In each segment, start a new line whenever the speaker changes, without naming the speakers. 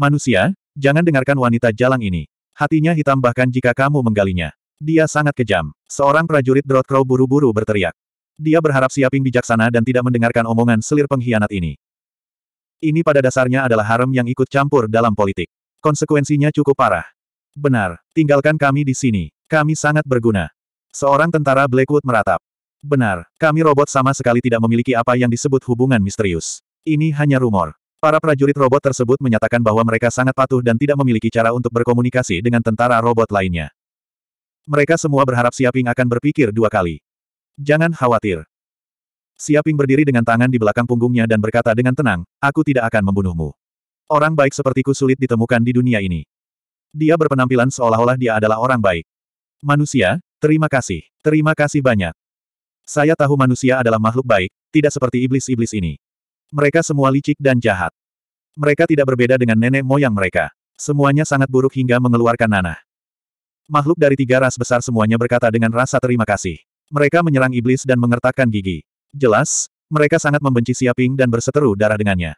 Manusia, jangan dengarkan wanita jalang ini. Hatinya hitam bahkan jika kamu menggalinya. Dia sangat kejam. Seorang prajurit Drought buru-buru berteriak. Dia berharap Siaping bijaksana dan tidak mendengarkan omongan selir pengkhianat ini. Ini pada dasarnya adalah harem yang ikut campur dalam politik. Konsekuensinya cukup parah. Benar, tinggalkan kami di sini. Kami sangat berguna. Seorang tentara Blackwood meratap. Benar, kami robot sama sekali tidak memiliki apa yang disebut hubungan misterius. Ini hanya rumor. Para prajurit robot tersebut menyatakan bahwa mereka sangat patuh dan tidak memiliki cara untuk berkomunikasi dengan tentara robot lainnya. Mereka semua berharap Siaping akan berpikir dua kali. Jangan khawatir. Siaping berdiri dengan tangan di belakang punggungnya dan berkata dengan tenang, aku tidak akan membunuhmu. Orang baik sepertiku sulit ditemukan di dunia ini. Dia berpenampilan seolah-olah dia adalah orang baik. Manusia, terima kasih. Terima kasih banyak. Saya tahu manusia adalah makhluk baik, tidak seperti iblis-iblis ini. Mereka semua licik dan jahat. Mereka tidak berbeda dengan nenek moyang mereka. Semuanya sangat buruk hingga mengeluarkan nanah. Makhluk dari tiga ras besar semuanya berkata dengan rasa terima kasih. Mereka menyerang iblis dan mengertakkan gigi. Jelas, mereka sangat membenci Siaping dan berseteru darah dengannya.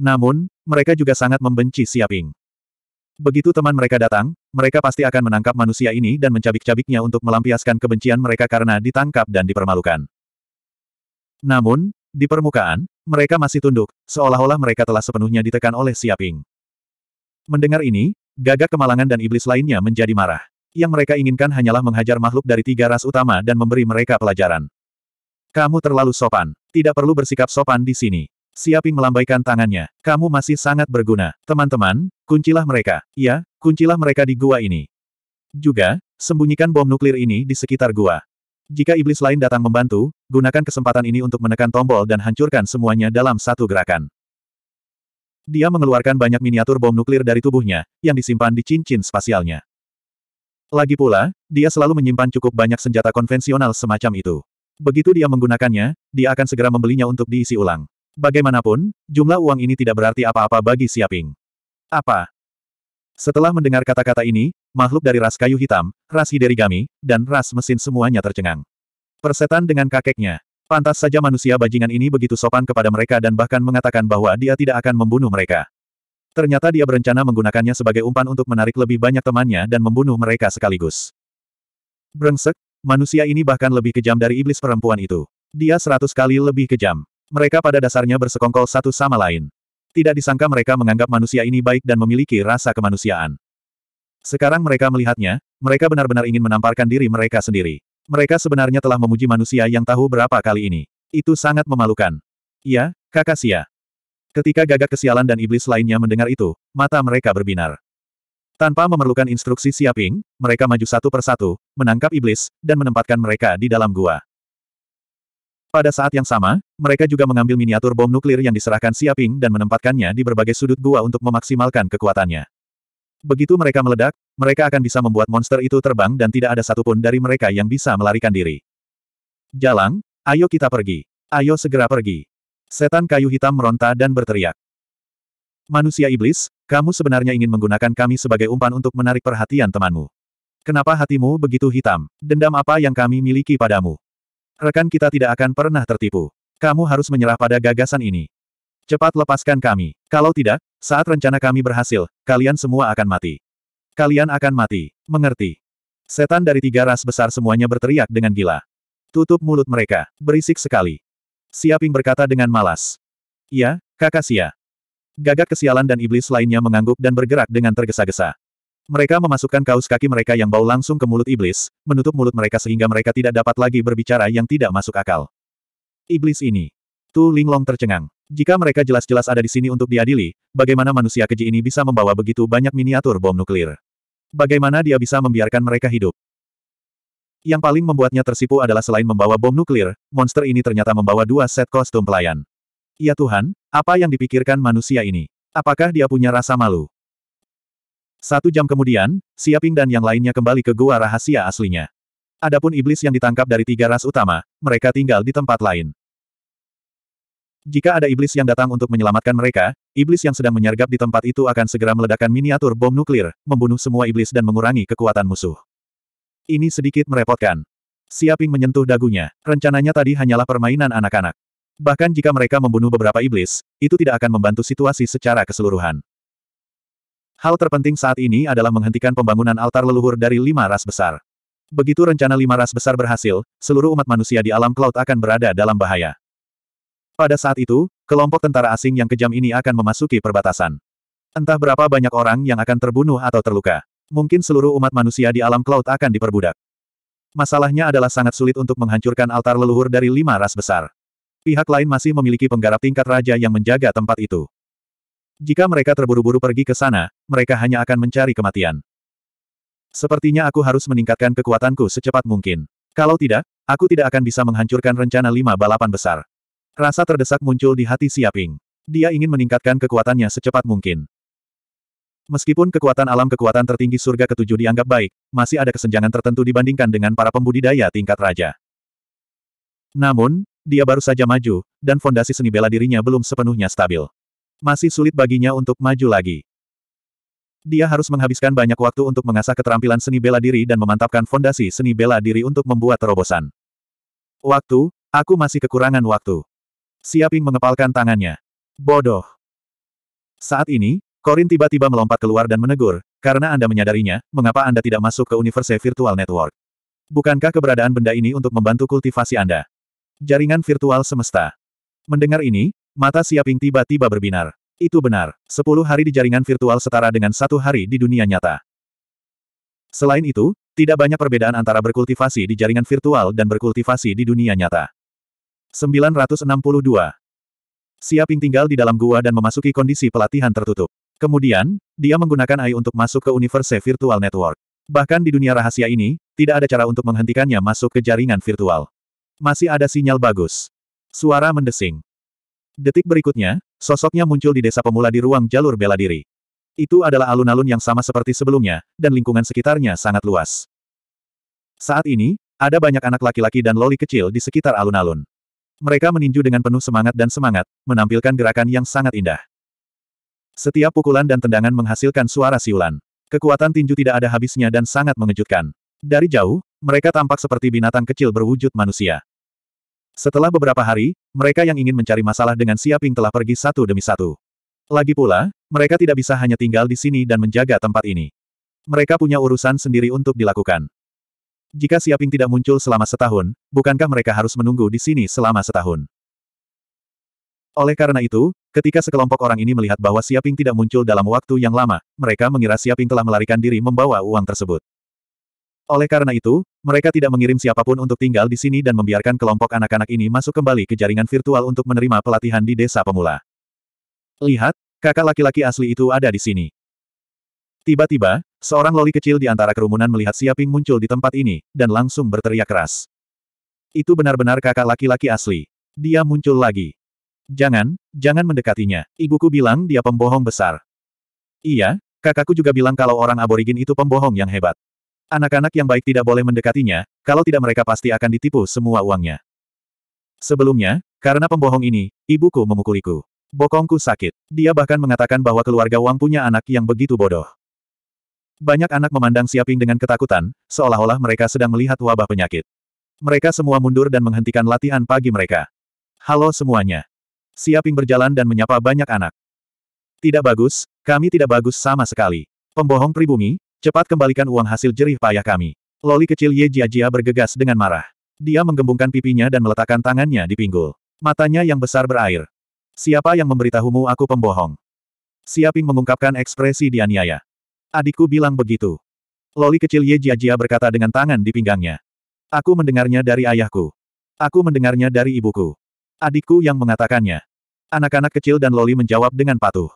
Namun, mereka juga sangat membenci Siaping. Begitu teman mereka datang, mereka pasti akan menangkap manusia ini dan mencabik-cabiknya untuk melampiaskan kebencian mereka karena ditangkap dan dipermalukan. Namun, di permukaan, mereka masih tunduk, seolah-olah mereka telah sepenuhnya ditekan oleh Siaping. Mendengar ini, gagak kemalangan dan iblis lainnya menjadi marah. Yang mereka inginkan hanyalah menghajar makhluk dari tiga ras utama dan memberi mereka pelajaran. Kamu terlalu sopan. Tidak perlu bersikap sopan di sini. Siaping melambaikan tangannya. Kamu masih sangat berguna. Teman-teman, kuncilah mereka. Ya, kuncilah mereka di gua ini. Juga, sembunyikan bom nuklir ini di sekitar gua. Jika iblis lain datang membantu, gunakan kesempatan ini untuk menekan tombol dan hancurkan semuanya dalam satu gerakan. Dia mengeluarkan banyak miniatur bom nuklir dari tubuhnya, yang disimpan di cincin spasialnya. Lagi pula, dia selalu menyimpan cukup banyak senjata konvensional semacam itu. Begitu dia menggunakannya, dia akan segera membelinya untuk diisi ulang. Bagaimanapun, jumlah uang ini tidak berarti apa-apa bagi Siaping. Apa? Setelah mendengar kata-kata ini, makhluk dari ras kayu hitam, ras hiderigami, dan ras mesin semuanya tercengang. Persetan dengan kakeknya. Pantas saja manusia bajingan ini begitu sopan kepada mereka dan bahkan mengatakan bahwa dia tidak akan membunuh mereka. Ternyata dia berencana menggunakannya sebagai umpan untuk menarik lebih banyak temannya dan membunuh mereka sekaligus. Brengsek, manusia ini bahkan lebih kejam dari iblis perempuan itu. Dia seratus kali lebih kejam. Mereka pada dasarnya bersekongkol satu sama lain. Tidak disangka mereka menganggap manusia ini baik dan memiliki rasa kemanusiaan. Sekarang mereka melihatnya, mereka benar-benar ingin menamparkan diri mereka sendiri. Mereka sebenarnya telah memuji manusia yang tahu berapa kali ini. Itu sangat memalukan. Ya, kakak Sia. Ketika gagak kesialan dan iblis lainnya mendengar itu, mata mereka berbinar. Tanpa memerlukan instruksi Siaping, mereka maju satu persatu, menangkap iblis, dan menempatkan mereka di dalam gua. Pada saat yang sama, mereka juga mengambil miniatur bom nuklir yang diserahkan Siaping dan menempatkannya di berbagai sudut gua untuk memaksimalkan kekuatannya. Begitu mereka meledak, mereka akan bisa membuat monster itu terbang dan tidak ada satupun dari mereka yang bisa melarikan diri. Jalang, ayo kita pergi. Ayo segera pergi. Setan kayu hitam meronta dan berteriak. Manusia iblis, kamu sebenarnya ingin menggunakan kami sebagai umpan untuk menarik perhatian temanmu. Kenapa hatimu begitu hitam? Dendam apa yang kami miliki padamu? Rekan kita tidak akan pernah tertipu. Kamu harus menyerah pada gagasan ini. Cepat lepaskan kami. Kalau tidak, saat rencana kami berhasil, kalian semua akan mati. Kalian akan mati. Mengerti? Setan dari tiga ras besar semuanya berteriak dengan gila. Tutup mulut mereka. Berisik sekali. Siaping berkata dengan malas. Iya, kakak Sia. Gagak kesialan dan iblis lainnya mengangguk dan bergerak dengan tergesa-gesa. Mereka memasukkan kaos kaki mereka yang bau langsung ke mulut iblis, menutup mulut mereka sehingga mereka tidak dapat lagi berbicara yang tidak masuk akal. Iblis ini. Tu Linglong tercengang. Jika mereka jelas-jelas ada di sini untuk diadili, bagaimana manusia keji ini bisa membawa begitu banyak miniatur bom nuklir? Bagaimana dia bisa membiarkan mereka hidup? Yang paling membuatnya tersipu adalah selain membawa bom nuklir, monster ini ternyata membawa dua set kostum pelayan. Ya Tuhan, apa yang dipikirkan manusia ini? Apakah dia punya rasa malu? Satu jam kemudian, Siaping dan yang lainnya kembali ke gua rahasia aslinya. Adapun iblis yang ditangkap dari tiga ras utama, mereka tinggal di tempat lain. Jika ada iblis yang datang untuk menyelamatkan mereka, iblis yang sedang menyergap di tempat itu akan segera meledakkan miniatur bom nuklir, membunuh semua iblis dan mengurangi kekuatan musuh. Ini sedikit merepotkan. Siaping menyentuh dagunya. Rencananya tadi hanyalah permainan anak-anak. Bahkan jika mereka membunuh beberapa iblis, itu tidak akan membantu situasi secara keseluruhan. Hal terpenting saat ini adalah menghentikan pembangunan altar leluhur dari lima ras besar. Begitu rencana lima ras besar berhasil, seluruh umat manusia di alam cloud akan berada dalam bahaya. Pada saat itu, kelompok tentara asing yang kejam ini akan memasuki perbatasan. Entah berapa banyak orang yang akan terbunuh atau terluka. Mungkin seluruh umat manusia di alam cloud akan diperbudak. Masalahnya adalah sangat sulit untuk menghancurkan altar leluhur dari lima ras besar. Pihak lain masih memiliki penggarap tingkat raja yang menjaga tempat itu. Jika mereka terburu-buru pergi ke sana, mereka hanya akan mencari kematian. Sepertinya aku harus meningkatkan kekuatanku secepat mungkin. Kalau tidak, aku tidak akan bisa menghancurkan rencana lima balapan besar. Rasa terdesak muncul di hati Siaping. Dia ingin meningkatkan kekuatannya secepat mungkin. Meskipun kekuatan alam kekuatan tertinggi surga ketujuh dianggap baik, masih ada kesenjangan tertentu dibandingkan dengan para pembudidaya tingkat raja. Namun, dia baru saja maju, dan fondasi seni bela dirinya belum sepenuhnya stabil. Masih sulit baginya untuk maju lagi. Dia harus menghabiskan banyak waktu untuk mengasah keterampilan seni bela diri dan memantapkan fondasi seni bela diri untuk membuat terobosan. Waktu, aku masih kekurangan waktu. Siaping mengepalkan tangannya. Bodoh. Saat ini, Corin tiba-tiba melompat keluar dan menegur, karena Anda menyadarinya, mengapa Anda tidak masuk ke Universe Virtual Network? Bukankah keberadaan benda ini untuk membantu kultivasi Anda? Jaringan virtual semesta. Mendengar ini, Mata Siaping tiba-tiba berbinar. Itu benar, sepuluh hari di jaringan virtual setara dengan satu hari di dunia nyata. Selain itu, tidak banyak perbedaan antara berkultivasi di jaringan virtual dan berkultivasi di dunia nyata. 962. Siaping tinggal di dalam gua dan memasuki kondisi pelatihan tertutup. Kemudian, dia menggunakan AI untuk masuk ke Universe Virtual Network. Bahkan di dunia rahasia ini, tidak ada cara untuk menghentikannya masuk ke jaringan virtual. Masih ada sinyal bagus. Suara mendesing. Detik berikutnya, sosoknya muncul di desa pemula di ruang jalur bela diri. Itu adalah alun-alun yang sama seperti sebelumnya, dan lingkungan sekitarnya sangat luas. Saat ini, ada banyak anak laki-laki dan loli kecil di sekitar alun-alun. Mereka meninju dengan penuh semangat dan semangat, menampilkan gerakan yang sangat indah. Setiap pukulan dan tendangan menghasilkan suara siulan. Kekuatan tinju tidak ada habisnya dan sangat mengejutkan. Dari jauh, mereka tampak seperti binatang kecil berwujud manusia. Setelah beberapa hari, mereka yang ingin mencari masalah dengan Siaping telah pergi satu demi satu. Lagi pula, mereka tidak bisa hanya tinggal di sini dan menjaga tempat ini. Mereka punya urusan sendiri untuk dilakukan. Jika Siaping tidak muncul selama setahun, bukankah mereka harus menunggu di sini selama setahun? Oleh karena itu, ketika sekelompok orang ini melihat bahwa Siaping tidak muncul dalam waktu yang lama, mereka mengira Siaping telah melarikan diri membawa uang tersebut. Oleh karena itu, mereka tidak mengirim siapapun untuk tinggal di sini dan membiarkan kelompok anak-anak ini masuk kembali ke jaringan virtual untuk menerima pelatihan di desa pemula. Lihat, kakak laki-laki asli itu ada di sini. Tiba-tiba, seorang loli kecil di antara kerumunan melihat Siaping muncul di tempat ini, dan langsung berteriak keras. Itu benar-benar kakak laki-laki asli. Dia muncul lagi. Jangan, jangan mendekatinya. Ibuku bilang dia pembohong besar. Iya, kakakku juga bilang kalau orang aborigin itu pembohong yang hebat. Anak-anak yang baik tidak boleh mendekatinya, kalau tidak mereka pasti akan ditipu semua uangnya. Sebelumnya, karena pembohong ini, ibuku memukuliku. Bokongku sakit. Dia bahkan mengatakan bahwa keluarga Wang punya anak yang begitu bodoh. Banyak anak memandang Siaping dengan ketakutan, seolah-olah mereka sedang melihat wabah penyakit. Mereka semua mundur dan menghentikan latihan pagi mereka. Halo semuanya. Siaping berjalan dan menyapa banyak anak. Tidak bagus, kami tidak bagus sama sekali. Pembohong pribumi, Cepat kembalikan uang hasil jerih payah kami. Loli kecil Ye Jia Jia bergegas dengan marah. Dia menggembungkan pipinya dan meletakkan tangannya di pinggul. Matanya yang besar berair. Siapa yang memberitahumu aku pembohong? Siaping mengungkapkan ekspresi dianiaya. Adikku bilang begitu. Loli kecil Ye Jia Jia berkata dengan tangan di pinggangnya. Aku mendengarnya dari ayahku. Aku mendengarnya dari ibuku. Adikku yang mengatakannya. Anak-anak kecil dan Loli menjawab dengan patuh.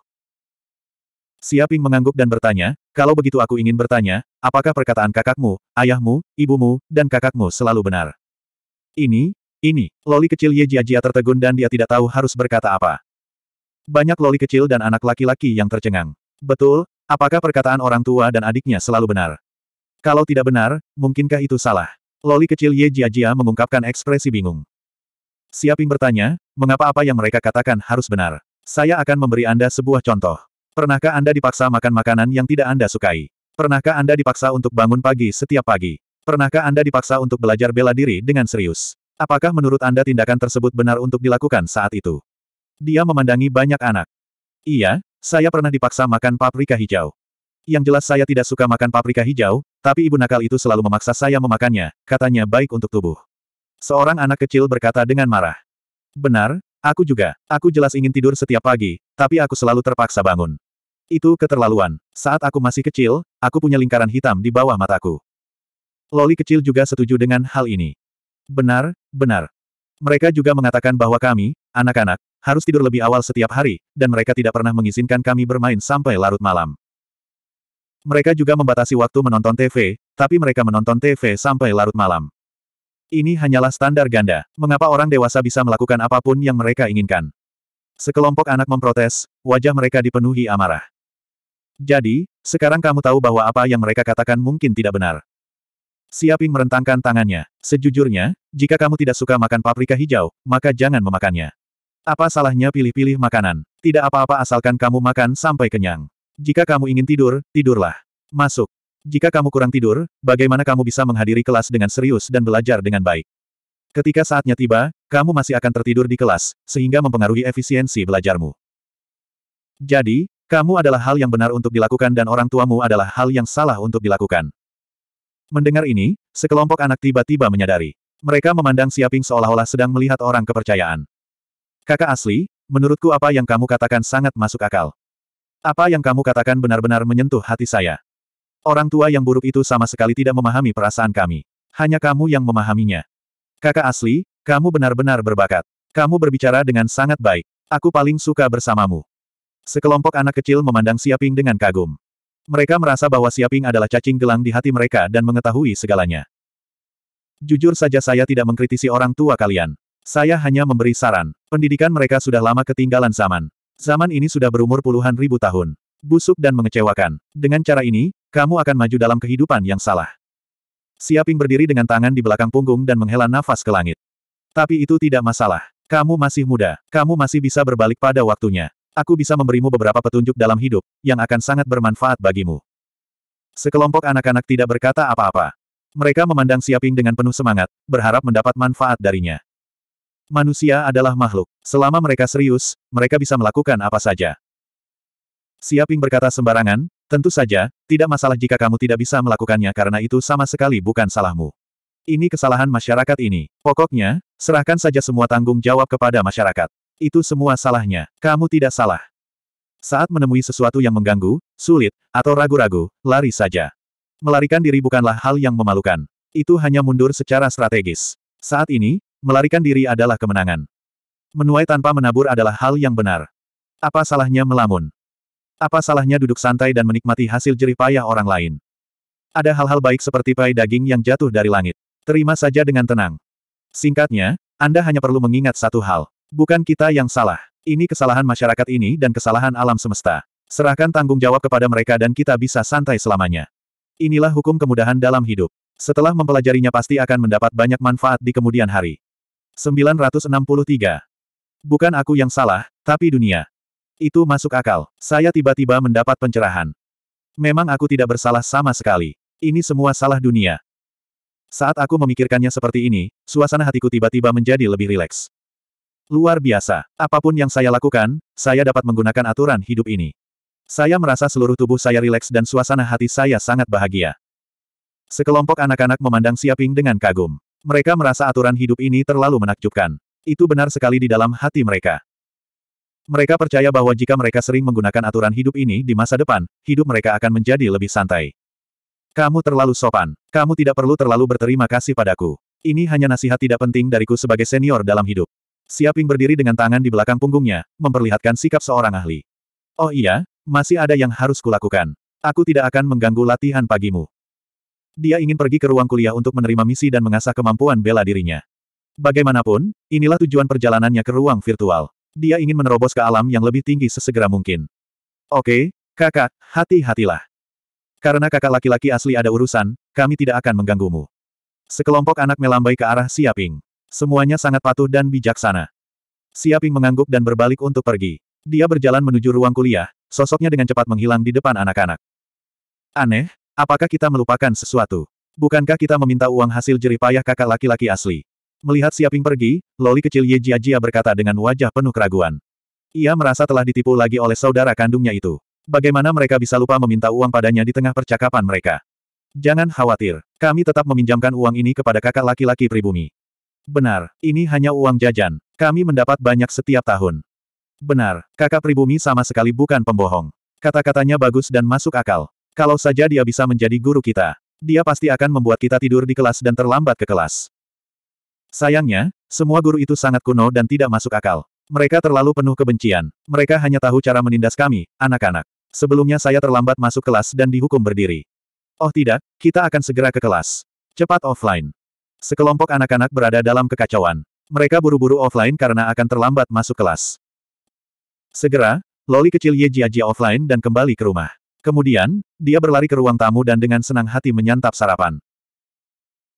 Siaping mengangguk dan bertanya, kalau begitu aku ingin bertanya, apakah perkataan kakakmu, ayahmu, ibumu, dan kakakmu selalu benar? Ini, ini, loli kecil Ye Jiajia tertegun dan dia tidak tahu harus berkata apa. Banyak loli kecil dan anak laki-laki yang tercengang. Betul, apakah perkataan orang tua dan adiknya selalu benar? Kalau tidak benar, mungkinkah itu salah? Loli kecil Ye Jiajia mengungkapkan ekspresi bingung. Siaping bertanya, mengapa apa yang mereka katakan harus benar? Saya akan memberi Anda sebuah contoh. Pernahkah Anda dipaksa makan makanan yang tidak Anda sukai? Pernahkah Anda dipaksa untuk bangun pagi setiap pagi? Pernahkah Anda dipaksa untuk belajar bela diri dengan serius? Apakah menurut Anda tindakan tersebut benar untuk dilakukan saat itu? Dia memandangi banyak anak. Iya, saya pernah dipaksa makan paprika hijau. Yang jelas saya tidak suka makan paprika hijau, tapi ibu nakal itu selalu memaksa saya memakannya, katanya baik untuk tubuh. Seorang anak kecil berkata dengan marah. Benar, aku juga. Aku jelas ingin tidur setiap pagi, tapi aku selalu terpaksa bangun. Itu keterlaluan. Saat aku masih kecil, aku punya lingkaran hitam di bawah mataku. Loli kecil juga setuju dengan hal ini. Benar, benar. Mereka juga mengatakan bahwa kami, anak-anak, harus tidur lebih awal setiap hari, dan mereka tidak pernah mengizinkan kami bermain sampai larut malam. Mereka juga membatasi waktu menonton TV, tapi mereka menonton TV sampai larut malam. Ini hanyalah standar ganda. Mengapa orang dewasa bisa melakukan apapun yang mereka inginkan? Sekelompok anak memprotes, wajah mereka dipenuhi amarah. Jadi, sekarang kamu tahu bahwa apa yang mereka katakan mungkin tidak benar. Siaping merentangkan tangannya. Sejujurnya, jika kamu tidak suka makan paprika hijau, maka jangan memakannya. Apa salahnya pilih-pilih makanan? Tidak apa-apa asalkan kamu makan sampai kenyang. Jika kamu ingin tidur, tidurlah. Masuk. Jika kamu kurang tidur, bagaimana kamu bisa menghadiri kelas dengan serius dan belajar dengan baik? Ketika saatnya tiba, kamu masih akan tertidur di kelas, sehingga mempengaruhi efisiensi belajarmu. Jadi, kamu adalah hal yang benar untuk dilakukan dan orang tuamu adalah hal yang salah untuk dilakukan. Mendengar ini, sekelompok anak tiba-tiba menyadari. Mereka memandang Siaping seolah-olah sedang melihat orang kepercayaan. Kakak asli, menurutku apa yang kamu katakan sangat masuk akal. Apa yang kamu katakan benar-benar menyentuh hati saya. Orang tua yang buruk itu sama sekali tidak memahami perasaan kami. Hanya kamu yang memahaminya. Kakak asli, kamu benar-benar berbakat. Kamu berbicara dengan sangat baik. Aku paling suka bersamamu. Sekelompok anak kecil memandang Siaping dengan kagum. Mereka merasa bahwa Siaping adalah cacing gelang di hati mereka dan mengetahui segalanya. Jujur saja saya tidak mengkritisi orang tua kalian. Saya hanya memberi saran. Pendidikan mereka sudah lama ketinggalan zaman. Zaman ini sudah berumur puluhan ribu tahun. Busuk dan mengecewakan. Dengan cara ini, kamu akan maju dalam kehidupan yang salah. Siaping berdiri dengan tangan di belakang punggung dan menghela nafas ke langit. Tapi itu tidak masalah. Kamu masih muda. Kamu masih bisa berbalik pada waktunya. Aku bisa memberimu beberapa petunjuk dalam hidup, yang akan sangat bermanfaat bagimu. Sekelompok anak-anak tidak berkata apa-apa. Mereka memandang Siaping dengan penuh semangat, berharap mendapat manfaat darinya. Manusia adalah makhluk. Selama mereka serius, mereka bisa melakukan apa saja. Siaping berkata sembarangan, tentu saja, tidak masalah jika kamu tidak bisa melakukannya karena itu sama sekali bukan salahmu. Ini kesalahan masyarakat ini. Pokoknya, serahkan saja semua tanggung jawab kepada masyarakat. Itu semua salahnya. Kamu tidak salah. Saat menemui sesuatu yang mengganggu, sulit, atau ragu-ragu, lari saja. Melarikan diri bukanlah hal yang memalukan. Itu hanya mundur secara strategis. Saat ini, melarikan diri adalah kemenangan. Menuai tanpa menabur adalah hal yang benar. Apa salahnya melamun? Apa salahnya duduk santai dan menikmati hasil jerih payah orang lain? Ada hal-hal baik seperti pai daging yang jatuh dari langit. Terima saja dengan tenang. Singkatnya, Anda hanya perlu mengingat satu hal. Bukan kita yang salah. Ini kesalahan masyarakat ini dan kesalahan alam semesta. Serahkan tanggung jawab kepada mereka dan kita bisa santai selamanya. Inilah hukum kemudahan dalam hidup. Setelah mempelajarinya pasti akan mendapat banyak manfaat di kemudian hari. 963. Bukan aku yang salah, tapi dunia. Itu masuk akal. Saya tiba-tiba mendapat pencerahan. Memang aku tidak bersalah sama sekali. Ini semua salah dunia. Saat aku memikirkannya seperti ini, suasana hatiku tiba-tiba menjadi lebih rileks. Luar biasa. Apapun yang saya lakukan, saya dapat menggunakan aturan hidup ini. Saya merasa seluruh tubuh saya rileks dan suasana hati saya sangat bahagia. Sekelompok anak-anak memandang Siaping dengan kagum. Mereka merasa aturan hidup ini terlalu menakjubkan. Itu benar sekali di dalam hati mereka. Mereka percaya bahwa jika mereka sering menggunakan aturan hidup ini di masa depan, hidup mereka akan menjadi lebih santai. Kamu terlalu sopan. Kamu tidak perlu terlalu berterima kasih padaku. Ini hanya nasihat tidak penting dariku sebagai senior dalam hidup. Siaping berdiri dengan tangan di belakang punggungnya, memperlihatkan sikap seorang ahli. Oh iya, masih ada yang harus kulakukan. Aku tidak akan mengganggu latihan pagimu. Dia ingin pergi ke ruang kuliah untuk menerima misi dan mengasah kemampuan bela dirinya. Bagaimanapun, inilah tujuan perjalanannya ke ruang virtual. Dia ingin menerobos ke alam yang lebih tinggi sesegera mungkin. Oke, kakak, hati-hatilah. Karena kakak laki-laki asli ada urusan, kami tidak akan mengganggumu. Sekelompok anak melambai ke arah Siaping. Semuanya sangat patuh dan bijaksana. Siaping mengangguk dan berbalik untuk pergi. Dia berjalan menuju ruang kuliah, sosoknya dengan cepat menghilang di depan anak-anak. Aneh, apakah kita melupakan sesuatu? Bukankah kita meminta uang hasil jeripayah kakak laki-laki asli? Melihat Siaping pergi, Loli kecil Ye Jia Jia berkata dengan wajah penuh keraguan. Ia merasa telah ditipu lagi oleh saudara kandungnya itu. Bagaimana mereka bisa lupa meminta uang padanya di tengah percakapan mereka? Jangan khawatir, kami tetap meminjamkan uang ini kepada kakak laki-laki pribumi. Benar, ini hanya uang jajan. Kami mendapat banyak setiap tahun. Benar, kakak pribumi sama sekali bukan pembohong. Kata-katanya bagus dan masuk akal. Kalau saja dia bisa menjadi guru kita, dia pasti akan membuat kita tidur di kelas dan terlambat ke kelas. Sayangnya, semua guru itu sangat kuno dan tidak masuk akal. Mereka terlalu penuh kebencian. Mereka hanya tahu cara menindas kami, anak-anak. Sebelumnya saya terlambat masuk kelas dan dihukum berdiri. Oh tidak, kita akan segera ke kelas. Cepat offline. Sekelompok anak-anak berada dalam kekacauan. Mereka buru-buru offline karena akan terlambat masuk kelas. Segera, Loli kecil Ye Jia Jia offline dan kembali ke rumah. Kemudian, dia berlari ke ruang tamu dan dengan senang hati menyantap sarapan.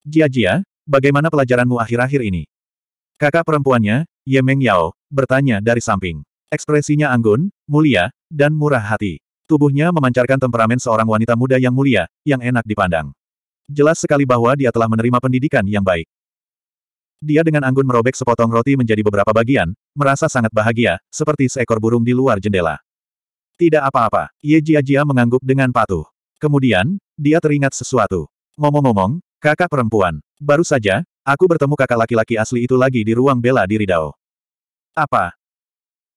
Jia Jia, bagaimana pelajaranmu akhir-akhir ini? Kakak perempuannya, Ye Meng Yao, bertanya dari samping. Ekspresinya anggun, mulia, dan murah hati. Tubuhnya memancarkan temperamen seorang wanita muda yang mulia, yang enak dipandang. Jelas sekali bahwa dia telah menerima pendidikan yang baik. Dia dengan anggun merobek sepotong roti menjadi beberapa bagian, merasa sangat bahagia, seperti seekor burung di luar jendela. Tidak apa-apa, Ye Jia Jia mengangguk dengan patuh. Kemudian, dia teringat sesuatu. Ngomong-ngomong, kakak perempuan, baru saja, aku bertemu kakak laki-laki asli itu lagi di ruang bela diri Dao. Apa?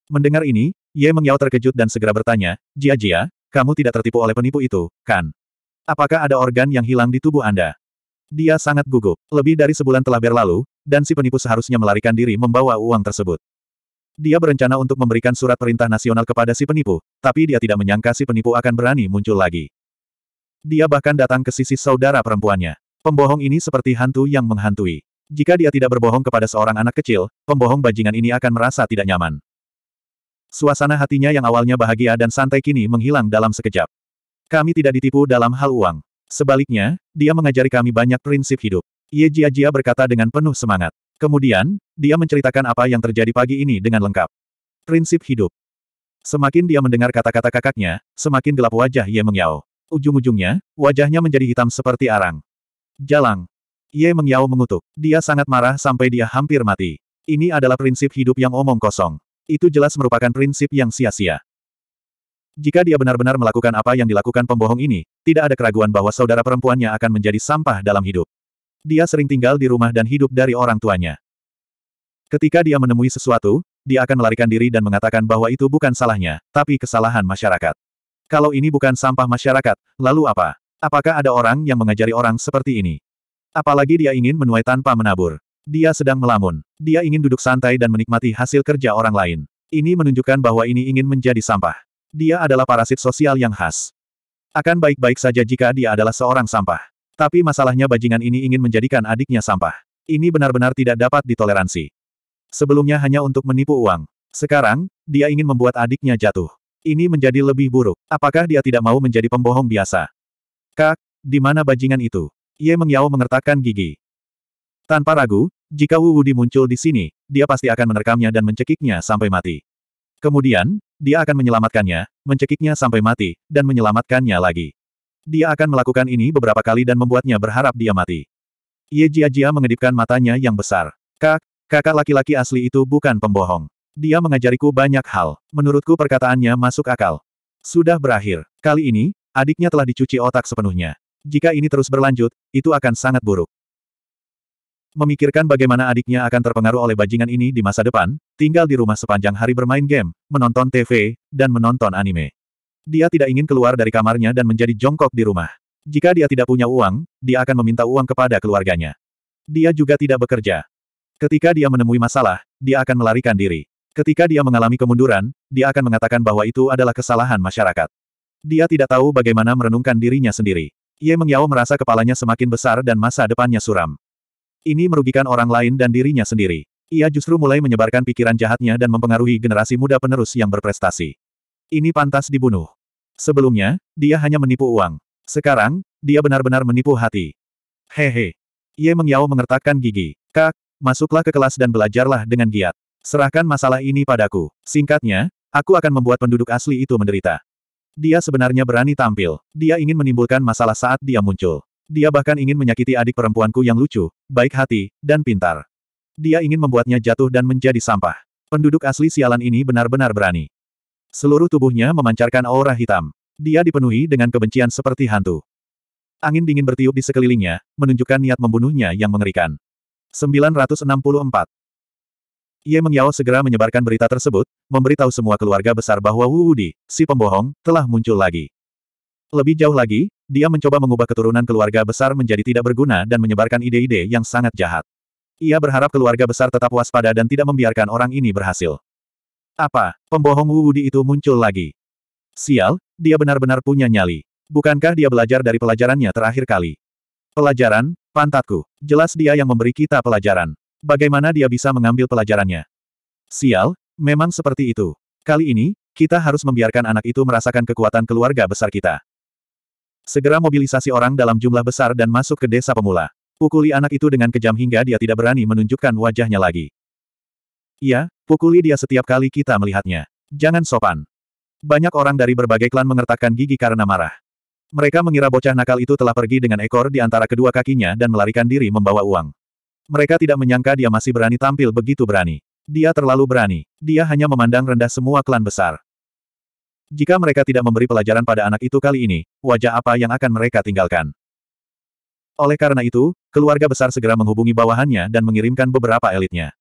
Mendengar ini, Ye Mengyao terkejut dan segera bertanya, Jia Jia, kamu tidak tertipu oleh penipu itu, kan? Apakah ada organ yang hilang di tubuh Anda? Dia sangat gugup. Lebih dari sebulan telah berlalu, dan si penipu seharusnya melarikan diri membawa uang tersebut. Dia berencana untuk memberikan surat perintah nasional kepada si penipu, tapi dia tidak menyangka si penipu akan berani muncul lagi. Dia bahkan datang ke sisi saudara perempuannya. Pembohong ini seperti hantu yang menghantui. Jika dia tidak berbohong kepada seorang anak kecil, pembohong bajingan ini akan merasa tidak nyaman. Suasana hatinya yang awalnya bahagia dan santai kini menghilang dalam sekejap. Kami tidak ditipu dalam hal uang. Sebaliknya, dia mengajari kami banyak prinsip hidup. Ye Jia Jia berkata dengan penuh semangat. Kemudian, dia menceritakan apa yang terjadi pagi ini dengan lengkap. Prinsip hidup. Semakin dia mendengar kata-kata kakaknya, semakin gelap wajah Ye Mengyao. Ujung-ujungnya, wajahnya menjadi hitam seperti arang. Jalang. Ye Mengyao mengutuk. Dia sangat marah sampai dia hampir mati. Ini adalah prinsip hidup yang omong kosong. Itu jelas merupakan prinsip yang sia-sia. Jika dia benar-benar melakukan apa yang dilakukan pembohong ini, tidak ada keraguan bahwa saudara perempuannya akan menjadi sampah dalam hidup. Dia sering tinggal di rumah dan hidup dari orang tuanya. Ketika dia menemui sesuatu, dia akan melarikan diri dan mengatakan bahwa itu bukan salahnya, tapi kesalahan masyarakat. Kalau ini bukan sampah masyarakat, lalu apa? Apakah ada orang yang mengajari orang seperti ini? Apalagi dia ingin menuai tanpa menabur. Dia sedang melamun. Dia ingin duduk santai dan menikmati hasil kerja orang lain. Ini menunjukkan bahwa ini ingin menjadi sampah. Dia adalah parasit sosial yang khas. Akan baik-baik saja jika dia adalah seorang sampah. Tapi masalahnya bajingan ini ingin menjadikan adiknya sampah. Ini benar-benar tidak dapat ditoleransi. Sebelumnya hanya untuk menipu uang. Sekarang, dia ingin membuat adiknya jatuh. Ini menjadi lebih buruk. Apakah dia tidak mau menjadi pembohong biasa? Kak, di mana bajingan itu? Ye Mengyao mengertakkan gigi. Tanpa ragu, jika Wu Wudi muncul di sini, dia pasti akan menerkamnya dan mencekiknya sampai mati. Kemudian, dia akan menyelamatkannya, mencekiknya sampai mati, dan menyelamatkannya lagi. Dia akan melakukan ini beberapa kali dan membuatnya berharap dia mati. Ye Jia Jia mengedipkan matanya yang besar. Kak, kakak laki-laki asli itu bukan pembohong. Dia mengajariku banyak hal. Menurutku perkataannya masuk akal. Sudah berakhir. Kali ini, adiknya telah dicuci otak sepenuhnya. Jika ini terus berlanjut, itu akan sangat buruk. Memikirkan bagaimana adiknya akan terpengaruh oleh bajingan ini di masa depan, tinggal di rumah sepanjang hari bermain game, menonton TV, dan menonton anime. Dia tidak ingin keluar dari kamarnya dan menjadi jongkok di rumah. Jika dia tidak punya uang, dia akan meminta uang kepada keluarganya. Dia juga tidak bekerja. Ketika dia menemui masalah, dia akan melarikan diri. Ketika dia mengalami kemunduran, dia akan mengatakan bahwa itu adalah kesalahan masyarakat. Dia tidak tahu bagaimana merenungkan dirinya sendiri. Ye Mengyao merasa kepalanya semakin besar dan masa depannya suram. Ini merugikan orang lain dan dirinya sendiri. Ia justru mulai menyebarkan pikiran jahatnya dan mempengaruhi generasi muda penerus yang berprestasi. Ini pantas dibunuh. Sebelumnya, dia hanya menipu uang. Sekarang, dia benar-benar menipu hati. Hehe. Ye Mengyao mengertakkan gigi. Kak, masuklah ke kelas dan belajarlah dengan giat. Serahkan masalah ini padaku. Singkatnya, aku akan membuat penduduk asli itu menderita. Dia sebenarnya berani tampil. Dia ingin menimbulkan masalah saat dia muncul. Dia bahkan ingin menyakiti adik perempuanku yang lucu, baik hati, dan pintar. Dia ingin membuatnya jatuh dan menjadi sampah. Penduduk asli sialan ini benar-benar berani. Seluruh tubuhnya memancarkan aura hitam. Dia dipenuhi dengan kebencian seperti hantu. Angin dingin bertiup di sekelilingnya, menunjukkan niat membunuhnya yang mengerikan. 964. Ye Mengyao segera menyebarkan berita tersebut, memberitahu semua keluarga besar bahwa Wu Wudi, si pembohong, telah muncul lagi. Lebih jauh lagi, dia mencoba mengubah keturunan keluarga besar menjadi tidak berguna dan menyebarkan ide-ide yang sangat jahat. Ia berharap keluarga besar tetap waspada dan tidak membiarkan orang ini berhasil. Apa, pembohong Wu Wudi itu muncul lagi? Sial, dia benar-benar punya nyali. Bukankah dia belajar dari pelajarannya terakhir kali? Pelajaran, pantatku. Jelas dia yang memberi kita pelajaran. Bagaimana dia bisa mengambil pelajarannya? Sial, memang seperti itu. Kali ini, kita harus membiarkan anak itu merasakan kekuatan keluarga besar kita. Segera mobilisasi orang dalam jumlah besar dan masuk ke desa pemula. Pukuli anak itu dengan kejam hingga dia tidak berani menunjukkan wajahnya lagi. Iya, pukuli dia setiap kali kita melihatnya. Jangan sopan. Banyak orang dari berbagai klan mengertakkan gigi karena marah. Mereka mengira bocah nakal itu telah pergi dengan ekor di antara kedua kakinya dan melarikan diri membawa uang. Mereka tidak menyangka dia masih berani tampil begitu berani. Dia terlalu berani. Dia hanya memandang rendah semua klan besar. Jika mereka tidak memberi pelajaran pada anak itu kali ini, wajah apa yang akan mereka tinggalkan? Oleh karena itu, keluarga besar segera menghubungi bawahannya dan mengirimkan beberapa elitnya.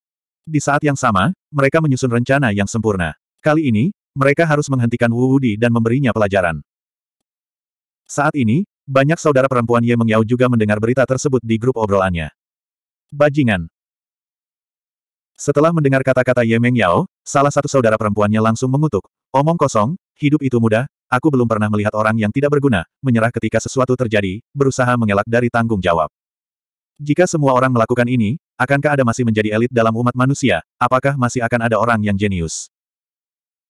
Di saat yang sama, mereka menyusun rencana yang sempurna. Kali ini, mereka harus menghentikan Wu Wudi dan memberinya pelajaran. Saat ini, banyak saudara perempuan Ye Mengyao juga mendengar berita tersebut di grup obrolannya. Bajingan. Setelah mendengar kata-kata Ye Mengyao, salah satu saudara perempuannya langsung mengutuk, omong kosong, Hidup itu mudah, aku belum pernah melihat orang yang tidak berguna, menyerah ketika sesuatu terjadi, berusaha mengelak dari tanggung jawab. Jika semua orang melakukan ini, akankah ada masih menjadi elit dalam umat manusia, apakah masih akan ada orang yang jenius?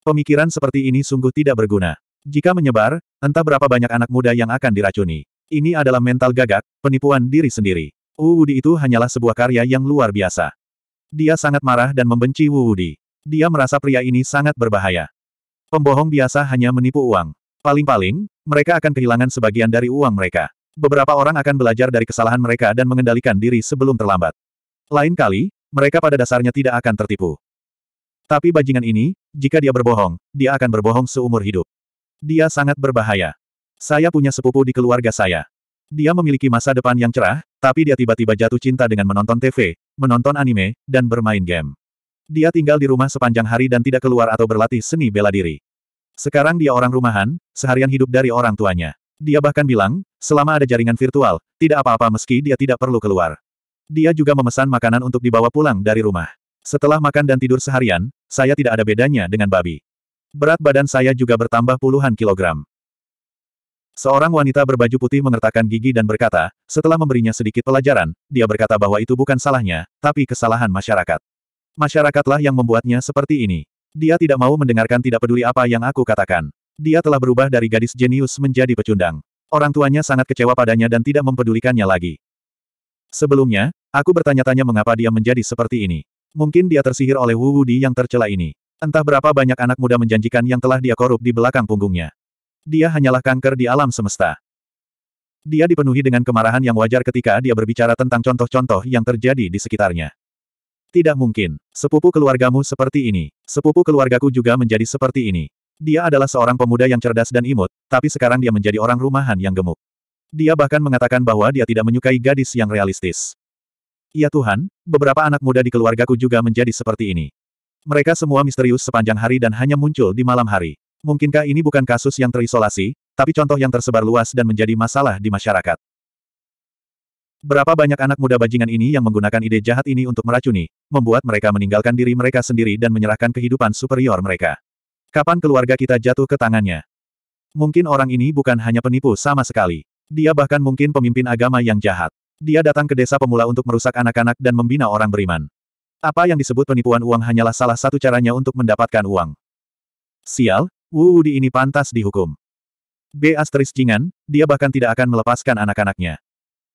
Pemikiran seperti ini sungguh tidak berguna. Jika menyebar, entah berapa banyak anak muda yang akan diracuni. Ini adalah mental gagak, penipuan diri sendiri. Wuwudi itu hanyalah sebuah karya yang luar biasa. Dia sangat marah dan membenci Wuwudi. Dia merasa pria ini sangat berbahaya. Pembohong biasa hanya menipu uang. Paling-paling, mereka akan kehilangan sebagian dari uang mereka. Beberapa orang akan belajar dari kesalahan mereka dan mengendalikan diri sebelum terlambat. Lain kali, mereka pada dasarnya tidak akan tertipu. Tapi bajingan ini, jika dia berbohong, dia akan berbohong seumur hidup. Dia sangat berbahaya. Saya punya sepupu di keluarga saya. Dia memiliki masa depan yang cerah, tapi dia tiba-tiba jatuh cinta dengan menonton TV, menonton anime, dan bermain game. Dia tinggal di rumah sepanjang hari dan tidak keluar atau berlatih seni bela diri. Sekarang dia orang rumahan, seharian hidup dari orang tuanya. Dia bahkan bilang, selama ada jaringan virtual, tidak apa-apa meski dia tidak perlu keluar. Dia juga memesan makanan untuk dibawa pulang dari rumah. Setelah makan dan tidur seharian, saya tidak ada bedanya dengan babi. Berat badan saya juga bertambah puluhan kilogram. Seorang wanita berbaju putih mengertakkan gigi dan berkata, setelah memberinya sedikit pelajaran, dia berkata bahwa itu bukan salahnya, tapi kesalahan masyarakat. Masyarakatlah yang membuatnya seperti ini. Dia tidak mau mendengarkan tidak peduli apa yang aku katakan. Dia telah berubah dari gadis jenius menjadi pecundang. Orang tuanya sangat kecewa padanya dan tidak mempedulikannya lagi. Sebelumnya, aku bertanya-tanya mengapa dia menjadi seperti ini. Mungkin dia tersihir oleh Wu Wudi yang tercela ini. Entah berapa banyak anak muda menjanjikan yang telah dia korup di belakang punggungnya. Dia hanyalah kanker di alam semesta. Dia dipenuhi dengan kemarahan yang wajar ketika dia berbicara tentang contoh-contoh yang terjadi di sekitarnya. Tidak mungkin. Sepupu keluargamu seperti ini. Sepupu keluargaku juga menjadi seperti ini. Dia adalah seorang pemuda yang cerdas dan imut, tapi sekarang dia menjadi orang rumahan yang gemuk. Dia bahkan mengatakan bahwa dia tidak menyukai gadis yang realistis. Ya Tuhan, beberapa anak muda di keluargaku juga menjadi seperti ini. Mereka semua misterius sepanjang hari dan hanya muncul di malam hari. Mungkinkah ini bukan kasus yang terisolasi, tapi contoh yang tersebar luas dan menjadi masalah di masyarakat. Berapa banyak anak muda bajingan ini yang menggunakan ide jahat ini untuk meracuni, membuat mereka meninggalkan diri mereka sendiri dan menyerahkan kehidupan superior mereka. Kapan keluarga kita jatuh ke tangannya? Mungkin orang ini bukan hanya penipu sama sekali. Dia bahkan mungkin pemimpin agama yang jahat. Dia datang ke desa pemula untuk merusak anak-anak dan membina orang beriman. Apa yang disebut penipuan uang hanyalah salah satu caranya untuk mendapatkan uang. Sial, Wu Di ini pantas dihukum. B. Asteris Jingan, dia bahkan tidak akan melepaskan anak-anaknya.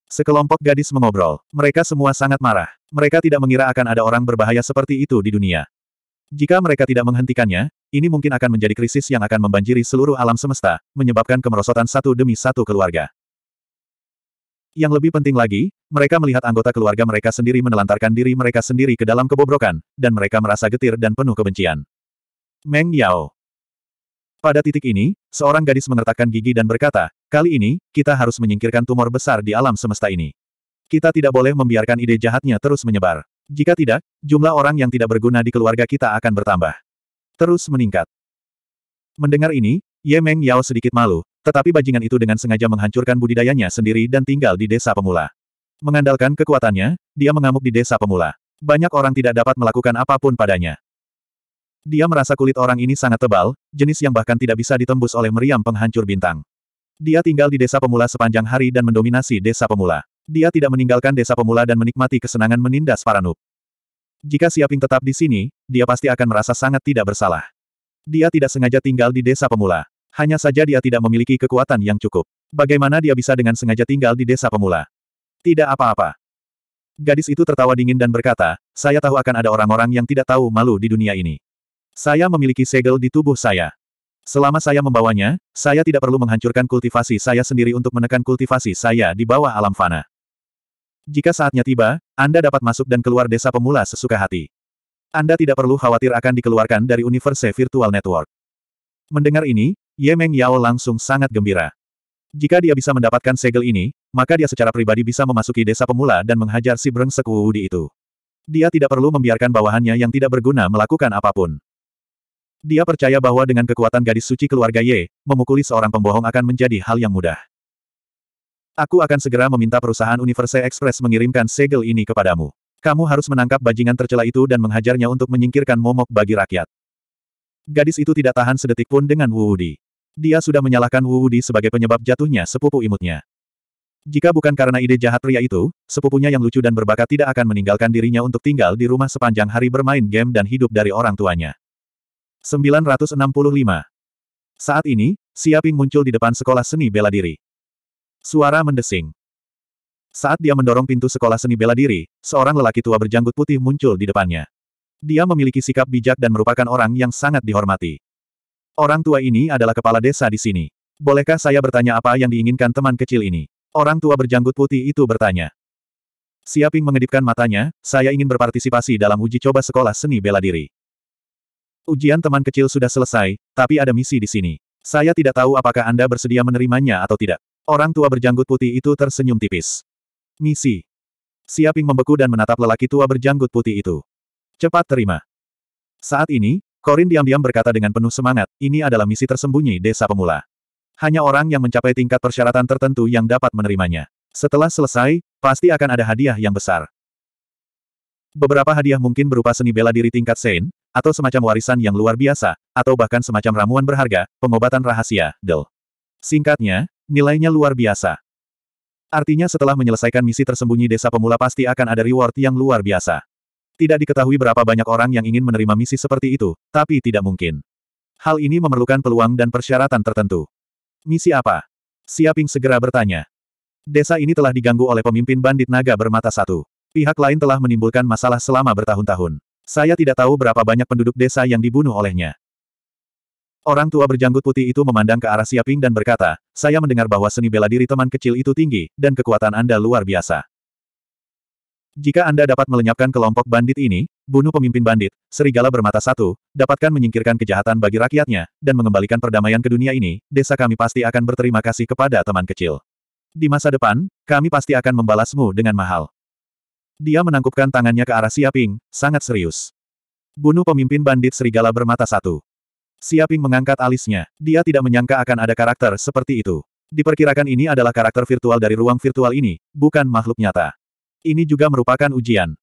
Sekelompok gadis mengobrol. Mereka semua sangat marah. Mereka tidak mengira akan ada orang berbahaya seperti itu di dunia. Jika mereka tidak menghentikannya, ini mungkin akan menjadi krisis yang akan membanjiri seluruh alam semesta, menyebabkan kemerosotan satu demi satu keluarga. Yang lebih penting lagi, mereka melihat anggota keluarga mereka sendiri menelantarkan diri mereka sendiri ke dalam kebobrokan, dan mereka merasa getir dan penuh kebencian. Meng Yao pada titik ini, seorang gadis menertakkan gigi dan berkata, kali ini, kita harus menyingkirkan tumor besar di alam semesta ini. Kita tidak boleh membiarkan ide jahatnya terus menyebar. Jika tidak, jumlah orang yang tidak berguna di keluarga kita akan bertambah. Terus meningkat. Mendengar ini, Ye Meng Yao sedikit malu, tetapi bajingan itu dengan sengaja menghancurkan budidayanya sendiri dan tinggal di desa pemula. Mengandalkan kekuatannya, dia mengamuk di desa pemula. Banyak orang tidak dapat melakukan apapun padanya. Dia merasa kulit orang ini sangat tebal, jenis yang bahkan tidak bisa ditembus oleh meriam penghancur bintang. Dia tinggal di desa pemula sepanjang hari dan mendominasi desa pemula. Dia tidak meninggalkan desa pemula dan menikmati kesenangan menindas para noob. Jika Siaping tetap di sini, dia pasti akan merasa sangat tidak bersalah. Dia tidak sengaja tinggal di desa pemula. Hanya saja dia tidak memiliki kekuatan yang cukup. Bagaimana dia bisa dengan sengaja tinggal di desa pemula? Tidak apa-apa. Gadis itu tertawa dingin dan berkata, saya tahu akan ada orang-orang yang tidak tahu malu di dunia ini. Saya memiliki segel di tubuh saya. Selama saya membawanya, saya tidak perlu menghancurkan kultivasi saya sendiri untuk menekan kultivasi saya di bawah alam fana. Jika saatnya tiba, Anda dapat masuk dan keluar desa pemula sesuka hati. Anda tidak perlu khawatir akan dikeluarkan dari Universe Virtual Network. Mendengar ini, Ye Meng Yao langsung sangat gembira. Jika dia bisa mendapatkan segel ini, maka dia secara pribadi bisa memasuki desa pemula dan menghajar si Breng Di itu. Dia tidak perlu membiarkan bawahannya yang tidak berguna melakukan apapun. Dia percaya bahwa dengan kekuatan gadis suci keluarga Ye, memukuli seorang pembohong akan menjadi hal yang mudah. Aku akan segera meminta perusahaan Universe Express mengirimkan segel ini kepadamu. Kamu harus menangkap bajingan tercela itu dan menghajarnya untuk menyingkirkan momok bagi rakyat. Gadis itu tidak tahan sedetik pun dengan Wu Wudi. Dia sudah menyalahkan Wu Wudi sebagai penyebab jatuhnya sepupu imutnya. Jika bukan karena ide jahat pria itu, sepupunya yang lucu dan berbakat tidak akan meninggalkan dirinya untuk tinggal di rumah sepanjang hari bermain game dan hidup dari orang tuanya. 965. Saat ini, Siaping muncul di depan sekolah seni bela diri. Suara mendesing. Saat dia mendorong pintu sekolah seni bela diri, seorang lelaki tua berjanggut putih muncul di depannya. Dia memiliki sikap bijak dan merupakan orang yang sangat dihormati. Orang tua ini adalah kepala desa di sini. Bolehkah saya bertanya apa yang diinginkan teman kecil ini? Orang tua berjanggut putih itu bertanya. Siaping mengedipkan matanya, saya ingin berpartisipasi dalam uji coba sekolah seni bela diri. Ujian teman kecil sudah selesai, tapi ada misi di sini. Saya tidak tahu apakah Anda bersedia menerimanya atau tidak. Orang tua berjanggut putih itu tersenyum tipis. Misi. Siaping membeku dan menatap lelaki tua berjanggut putih itu. Cepat terima. Saat ini, Korin diam-diam berkata dengan penuh semangat, ini adalah misi tersembunyi desa pemula. Hanya orang yang mencapai tingkat persyaratan tertentu yang dapat menerimanya. Setelah selesai, pasti akan ada hadiah yang besar. Beberapa hadiah mungkin berupa seni bela diri tingkat Sein, atau semacam warisan yang luar biasa, atau bahkan semacam ramuan berharga, pengobatan rahasia, Del. Singkatnya, nilainya luar biasa. Artinya setelah menyelesaikan misi tersembunyi desa pemula pasti akan ada reward yang luar biasa. Tidak diketahui berapa banyak orang yang ingin menerima misi seperti itu, tapi tidak mungkin. Hal ini memerlukan peluang dan persyaratan tertentu. Misi apa? Siaping segera bertanya. Desa ini telah diganggu oleh pemimpin bandit naga bermata satu. Pihak lain telah menimbulkan masalah selama bertahun-tahun. Saya tidak tahu berapa banyak penduduk desa yang dibunuh olehnya. Orang tua berjanggut putih itu memandang ke arah Siaping dan berkata, saya mendengar bahwa seni bela diri teman kecil itu tinggi, dan kekuatan Anda luar biasa. Jika Anda dapat melenyapkan kelompok bandit ini, bunuh pemimpin bandit, serigala bermata satu, dapatkan menyingkirkan kejahatan bagi rakyatnya, dan mengembalikan perdamaian ke dunia ini, desa kami pasti akan berterima kasih kepada teman kecil. Di masa depan, kami pasti akan membalasmu dengan mahal. Dia menangkupkan tangannya ke arah Siaping, sangat serius. Bunuh pemimpin bandit serigala bermata satu. Siaping mengangkat alisnya. Dia tidak menyangka akan ada karakter seperti itu. Diperkirakan ini adalah karakter virtual dari ruang virtual ini, bukan makhluk nyata. Ini juga merupakan ujian.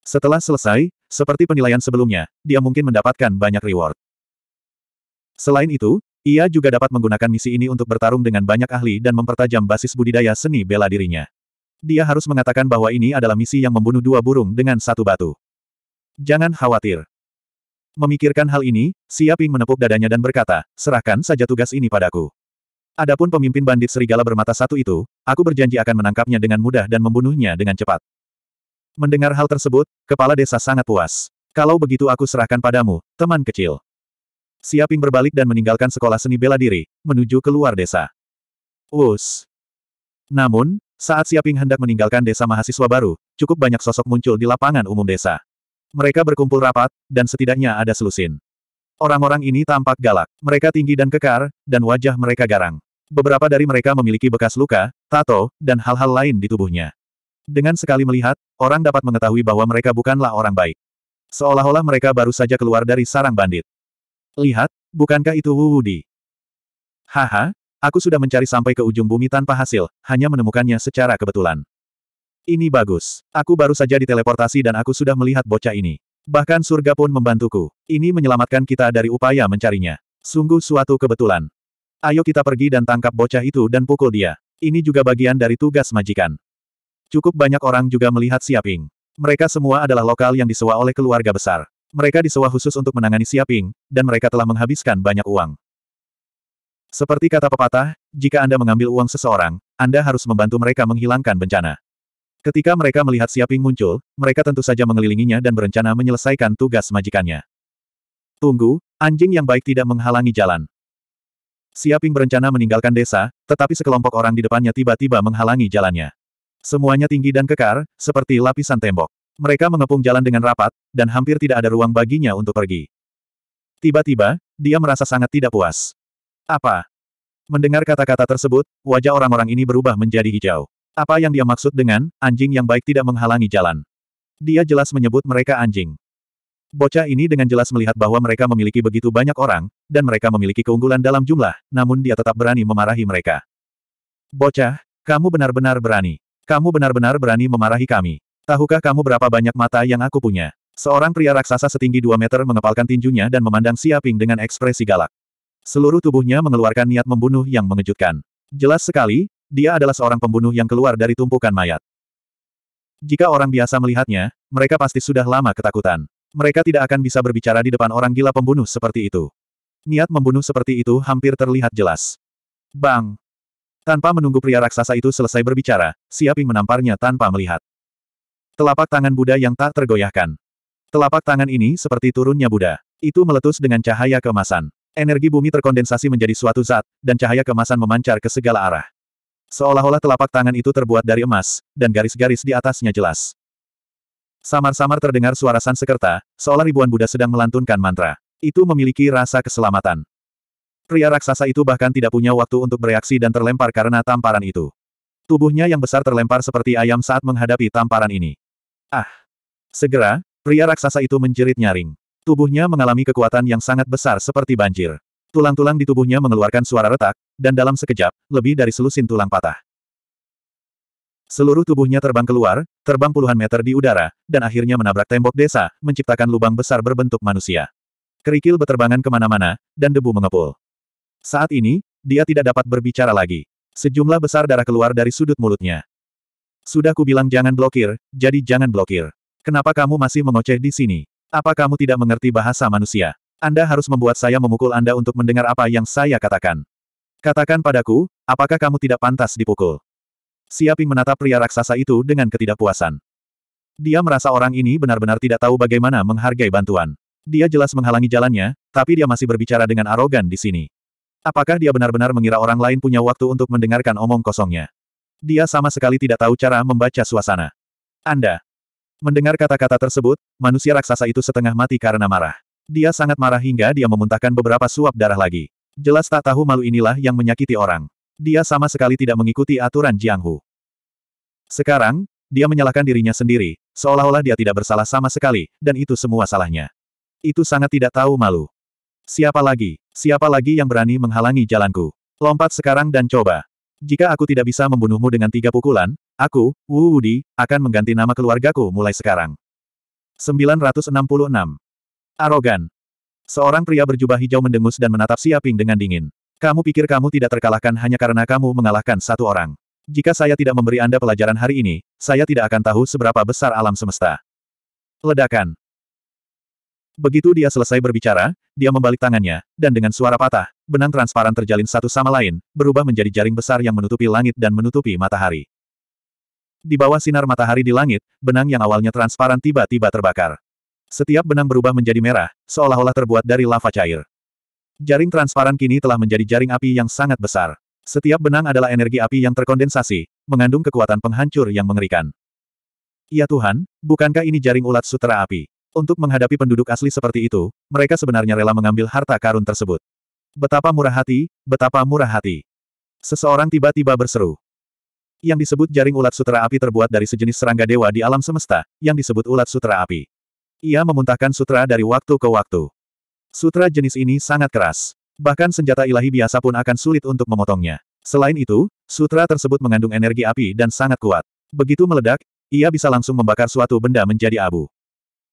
Setelah selesai, seperti penilaian sebelumnya, dia mungkin mendapatkan banyak reward. Selain itu, ia juga dapat menggunakan misi ini untuk bertarung dengan banyak ahli dan mempertajam basis budidaya seni bela dirinya. Dia harus mengatakan bahwa ini adalah misi yang membunuh dua burung dengan satu batu. Jangan khawatir. Memikirkan hal ini, Siaping menepuk dadanya dan berkata, serahkan saja tugas ini padaku. Adapun pemimpin bandit serigala bermata satu itu, aku berjanji akan menangkapnya dengan mudah dan membunuhnya dengan cepat. Mendengar hal tersebut, kepala desa sangat puas. Kalau begitu aku serahkan padamu, teman kecil. Siaping berbalik dan meninggalkan sekolah seni bela diri, menuju keluar desa. Us. Namun, saat Siaping hendak meninggalkan desa mahasiswa baru, cukup banyak sosok muncul di lapangan umum desa. Mereka berkumpul rapat, dan setidaknya ada selusin. Orang-orang ini tampak galak. Mereka tinggi dan kekar, dan wajah mereka garang. Beberapa dari mereka memiliki bekas luka, tato, dan hal-hal lain di tubuhnya. Dengan sekali melihat, orang dapat mengetahui bahwa mereka bukanlah orang baik. Seolah-olah mereka baru saja keluar dari sarang bandit. Lihat, bukankah itu Wu Wudi? Haha, Aku sudah mencari sampai ke ujung bumi tanpa hasil, hanya menemukannya secara kebetulan. Ini bagus. Aku baru saja diteleportasi dan aku sudah melihat bocah ini. Bahkan surga pun membantuku. Ini menyelamatkan kita dari upaya mencarinya. Sungguh suatu kebetulan. Ayo kita pergi dan tangkap bocah itu dan pukul dia. Ini juga bagian dari tugas majikan. Cukup banyak orang juga melihat Siaping. Mereka semua adalah lokal yang disewa oleh keluarga besar. Mereka disewa khusus untuk menangani Siaping, dan mereka telah menghabiskan banyak uang. Seperti kata pepatah, jika Anda mengambil uang seseorang, Anda harus membantu mereka menghilangkan bencana. Ketika mereka melihat Siaping muncul, mereka tentu saja mengelilinginya dan berencana menyelesaikan tugas majikannya. Tunggu, anjing yang baik tidak menghalangi jalan. Siaping berencana meninggalkan desa, tetapi sekelompok orang di depannya tiba-tiba menghalangi jalannya. Semuanya tinggi dan kekar, seperti lapisan tembok. Mereka mengepung jalan dengan rapat, dan hampir tidak ada ruang baginya untuk pergi. Tiba-tiba, dia merasa sangat tidak puas. Apa? Mendengar kata-kata tersebut, wajah orang-orang ini berubah menjadi hijau. Apa yang dia maksud dengan, anjing yang baik tidak menghalangi jalan? Dia jelas menyebut mereka anjing. Bocah ini dengan jelas melihat bahwa mereka memiliki begitu banyak orang, dan mereka memiliki keunggulan dalam jumlah, namun dia tetap berani memarahi mereka. Bocah, kamu benar-benar berani. Kamu benar-benar berani memarahi kami. Tahukah kamu berapa banyak mata yang aku punya? Seorang pria raksasa setinggi 2 meter mengepalkan tinjunya dan memandang Siaping dengan ekspresi galak. Seluruh tubuhnya mengeluarkan niat membunuh yang mengejutkan. Jelas sekali, dia adalah seorang pembunuh yang keluar dari tumpukan mayat. Jika orang biasa melihatnya, mereka pasti sudah lama ketakutan. Mereka tidak akan bisa berbicara di depan orang gila pembunuh seperti itu. Niat membunuh seperti itu hampir terlihat jelas. Bang! Tanpa menunggu pria raksasa itu selesai berbicara, Siaping menamparnya tanpa melihat. Telapak tangan Buddha yang tak tergoyahkan. Telapak tangan ini seperti turunnya Buddha. Itu meletus dengan cahaya kemasan. Energi bumi terkondensasi menjadi suatu zat, dan cahaya kemasan memancar ke segala arah. Seolah-olah telapak tangan itu terbuat dari emas, dan garis-garis di atasnya jelas. Samar-samar terdengar suara sansekerta, seolah ribuan Buddha sedang melantunkan mantra. Itu memiliki rasa keselamatan. Pria raksasa itu bahkan tidak punya waktu untuk bereaksi dan terlempar karena tamparan itu. Tubuhnya yang besar terlempar seperti ayam saat menghadapi tamparan ini. Ah! Segera, pria raksasa itu menjerit nyaring. Tubuhnya mengalami kekuatan yang sangat besar seperti banjir. Tulang-tulang di tubuhnya mengeluarkan suara retak, dan dalam sekejap, lebih dari selusin tulang patah. Seluruh tubuhnya terbang keluar, terbang puluhan meter di udara, dan akhirnya menabrak tembok desa, menciptakan lubang besar berbentuk manusia. Kerikil berterbangan kemana-mana, dan debu mengepul. Saat ini, dia tidak dapat berbicara lagi. Sejumlah besar darah keluar dari sudut mulutnya. Sudah kubilang jangan blokir, jadi jangan blokir. Kenapa kamu masih mengoceh di sini? Apa kamu tidak mengerti bahasa manusia? Anda harus membuat saya memukul Anda untuk mendengar apa yang saya katakan. Katakan padaku, apakah kamu tidak pantas dipukul? Siaping menatap pria raksasa itu dengan ketidakpuasan. Dia merasa orang ini benar-benar tidak tahu bagaimana menghargai bantuan. Dia jelas menghalangi jalannya, tapi dia masih berbicara dengan arogan di sini. Apakah dia benar-benar mengira orang lain punya waktu untuk mendengarkan omong kosongnya? Dia sama sekali tidak tahu cara membaca suasana. Anda, Mendengar kata-kata tersebut, manusia raksasa itu setengah mati karena marah. Dia sangat marah hingga dia memuntahkan beberapa suap darah lagi. Jelas tak tahu malu inilah yang menyakiti orang. Dia sama sekali tidak mengikuti aturan Jianghu. Sekarang, dia menyalahkan dirinya sendiri, seolah-olah dia tidak bersalah sama sekali, dan itu semua salahnya. Itu sangat tidak tahu malu. Siapa lagi? Siapa lagi yang berani menghalangi jalanku? Lompat sekarang dan coba. Jika aku tidak bisa membunuhmu dengan tiga pukulan, aku, Wu Wudi, akan mengganti nama keluargaku mulai sekarang. 966. Arogan. Seorang pria berjubah hijau mendengus dan menatap Siaping dengan dingin. Kamu pikir kamu tidak terkalahkan hanya karena kamu mengalahkan satu orang. Jika saya tidak memberi Anda pelajaran hari ini, saya tidak akan tahu seberapa besar alam semesta. Ledakan. Begitu dia selesai berbicara, dia membalik tangannya, dan dengan suara patah, benang transparan terjalin satu sama lain, berubah menjadi jaring besar yang menutupi langit dan menutupi matahari. Di bawah sinar matahari di langit, benang yang awalnya transparan tiba-tiba terbakar. Setiap benang berubah menjadi merah, seolah-olah terbuat dari lava cair. Jaring transparan kini telah menjadi jaring api yang sangat besar. Setiap benang adalah energi api yang terkondensasi, mengandung kekuatan penghancur yang mengerikan. Ya Tuhan, bukankah ini jaring ulat sutera api? Untuk menghadapi penduduk asli seperti itu, mereka sebenarnya rela mengambil harta karun tersebut. Betapa murah hati, betapa murah hati. Seseorang tiba-tiba berseru. Yang disebut jaring ulat sutra api terbuat dari sejenis serangga dewa di alam semesta, yang disebut ulat sutra api. Ia memuntahkan sutra dari waktu ke waktu. Sutra jenis ini sangat keras. Bahkan senjata ilahi biasa pun akan sulit untuk memotongnya. Selain itu, sutra tersebut mengandung energi api dan sangat kuat. Begitu meledak, ia bisa langsung membakar suatu benda menjadi abu.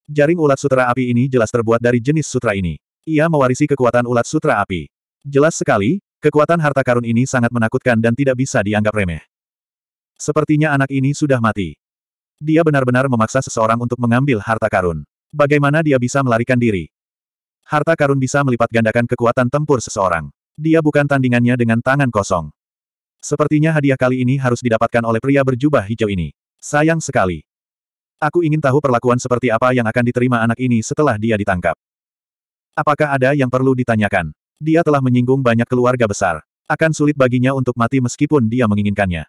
Jaring ulat sutra api ini jelas terbuat dari jenis sutra ini. Ia mewarisi kekuatan ulat sutra api. Jelas sekali, kekuatan harta karun ini sangat menakutkan dan tidak bisa dianggap remeh. Sepertinya anak ini sudah mati. Dia benar-benar memaksa seseorang untuk mengambil harta karun. Bagaimana dia bisa melarikan diri? Harta karun bisa melipat gandakan kekuatan tempur seseorang. Dia bukan tandingannya dengan tangan kosong. Sepertinya hadiah kali ini harus didapatkan oleh pria berjubah hijau ini. Sayang sekali. Aku ingin tahu perlakuan seperti apa yang akan diterima anak ini setelah dia ditangkap. Apakah ada yang perlu ditanyakan? Dia telah menyinggung banyak keluarga besar. Akan sulit baginya untuk mati meskipun dia menginginkannya.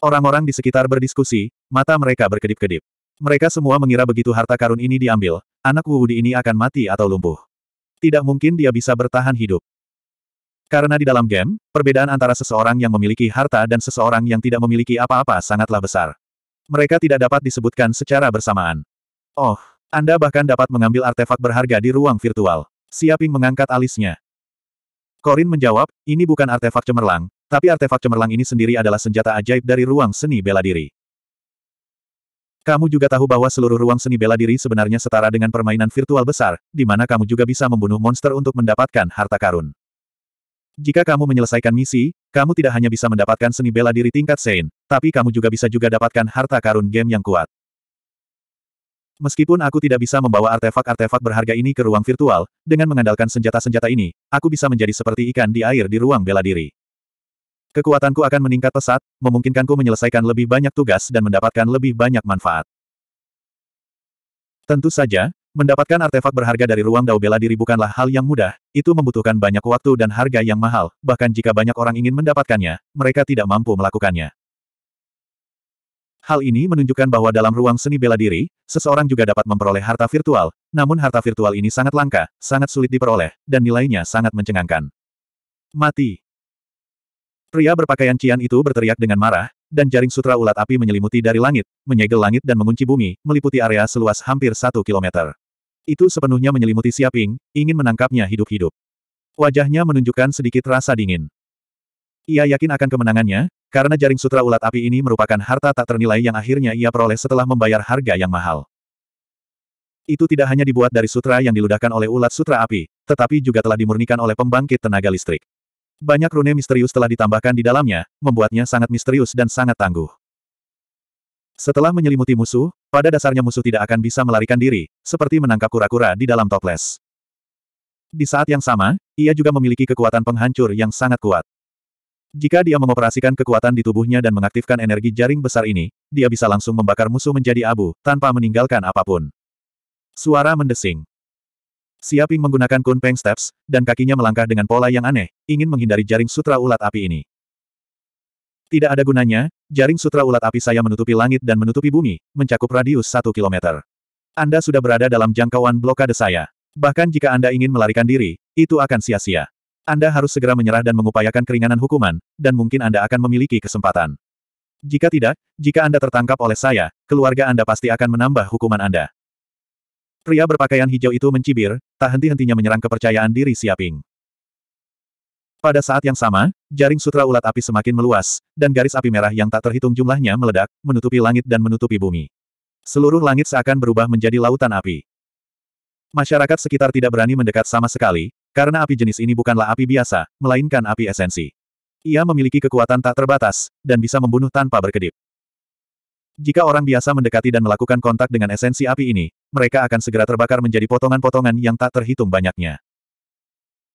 Orang-orang di sekitar berdiskusi, mata mereka berkedip-kedip. Mereka semua mengira begitu harta karun ini diambil, anak Wuhudi ini akan mati atau lumpuh. Tidak mungkin dia bisa bertahan hidup. Karena di dalam game, perbedaan antara seseorang yang memiliki harta dan seseorang yang tidak memiliki apa-apa sangatlah besar. Mereka tidak dapat disebutkan secara bersamaan. Oh, Anda bahkan dapat mengambil artefak berharga di ruang virtual. Siaping mengangkat alisnya. Korin menjawab, ini bukan artefak cemerlang, tapi artefak cemerlang ini sendiri adalah senjata ajaib dari ruang seni bela diri. Kamu juga tahu bahwa seluruh ruang seni bela diri sebenarnya setara dengan permainan virtual besar, di mana kamu juga bisa membunuh monster untuk mendapatkan harta karun. Jika kamu menyelesaikan misi, kamu tidak hanya bisa mendapatkan seni bela diri tingkat Sein, tapi kamu juga bisa juga dapatkan harta karun game yang kuat. Meskipun aku tidak bisa membawa artefak-artefak berharga ini ke ruang virtual, dengan mengandalkan senjata-senjata ini, aku bisa menjadi seperti ikan di air di ruang bela diri. Kekuatanku akan meningkat pesat, memungkinkanku menyelesaikan lebih banyak tugas dan mendapatkan lebih banyak manfaat. Tentu saja, Mendapatkan artefak berharga dari ruang Dao bela diri bukanlah hal yang mudah, itu membutuhkan banyak waktu dan harga yang mahal, bahkan jika banyak orang ingin mendapatkannya, mereka tidak mampu melakukannya. Hal ini menunjukkan bahwa dalam ruang seni bela diri, seseorang juga dapat memperoleh harta virtual, namun harta virtual ini sangat langka, sangat sulit diperoleh, dan nilainya sangat mencengangkan. Mati. Pria berpakaian Cian itu berteriak dengan marah, dan jaring sutra ulat api menyelimuti dari langit, menyegel langit dan mengunci bumi, meliputi area seluas hampir satu kilometer. Itu sepenuhnya menyelimuti Siaping, ingin menangkapnya hidup-hidup. Wajahnya menunjukkan sedikit rasa dingin. Ia yakin akan kemenangannya, karena jaring sutra ulat api ini merupakan harta tak ternilai yang akhirnya ia peroleh setelah membayar harga yang mahal. Itu tidak hanya dibuat dari sutra yang diludahkan oleh ulat sutra api, tetapi juga telah dimurnikan oleh pembangkit tenaga listrik. Banyak rune misterius telah ditambahkan di dalamnya, membuatnya sangat misterius dan sangat tangguh. Setelah menyelimuti musuh, pada dasarnya musuh tidak akan bisa melarikan diri, seperti menangkap kura-kura di dalam toples. Di saat yang sama, ia juga memiliki kekuatan penghancur yang sangat kuat. Jika dia mengoperasikan kekuatan di tubuhnya dan mengaktifkan energi jaring besar ini, dia bisa langsung membakar musuh menjadi abu, tanpa meninggalkan apapun. Suara mendesing. Siaping menggunakan Kun Steps, dan kakinya melangkah dengan pola yang aneh, ingin menghindari jaring sutra ulat api ini. Tidak ada gunanya, jaring sutra ulat api saya menutupi langit dan menutupi bumi, mencakup radius satu kilometer. Anda sudah berada dalam jangkauan blokade saya. Bahkan jika Anda ingin melarikan diri, itu akan sia-sia. Anda harus segera menyerah dan mengupayakan keringanan hukuman, dan mungkin Anda akan memiliki kesempatan. Jika tidak, jika Anda tertangkap oleh saya, keluarga Anda pasti akan menambah hukuman Anda. Pria berpakaian hijau itu mencibir, tak henti-hentinya menyerang kepercayaan diri Siaping. Pada saat yang sama, jaring sutra ulat api semakin meluas, dan garis api merah yang tak terhitung jumlahnya meledak, menutupi langit dan menutupi bumi. Seluruh langit seakan berubah menjadi lautan api. Masyarakat sekitar tidak berani mendekat sama sekali, karena api jenis ini bukanlah api biasa, melainkan api esensi. Ia memiliki kekuatan tak terbatas, dan bisa membunuh tanpa berkedip. Jika orang biasa mendekati dan melakukan kontak dengan esensi api ini, mereka akan segera terbakar menjadi potongan-potongan yang tak terhitung banyaknya.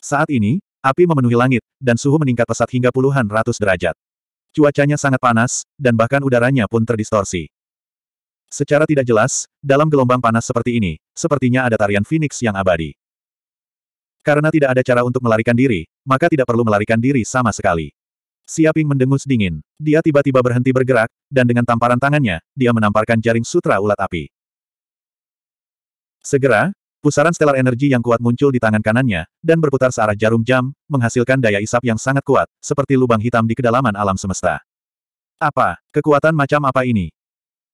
Saat ini, Api memenuhi langit, dan suhu meningkat pesat hingga puluhan ratus derajat. Cuacanya sangat panas, dan bahkan udaranya pun terdistorsi. Secara tidak jelas, dalam gelombang panas seperti ini, sepertinya ada tarian Phoenix yang abadi. Karena tidak ada cara untuk melarikan diri, maka tidak perlu melarikan diri sama sekali. Siaping mendengus dingin. Dia tiba-tiba berhenti bergerak, dan dengan tamparan tangannya, dia menamparkan jaring sutra ulat api. Segera, Pusaran stellar energi yang kuat muncul di tangan kanannya, dan berputar searah jarum jam, menghasilkan daya isap yang sangat kuat, seperti lubang hitam di kedalaman alam semesta. Apa? Kekuatan macam apa ini?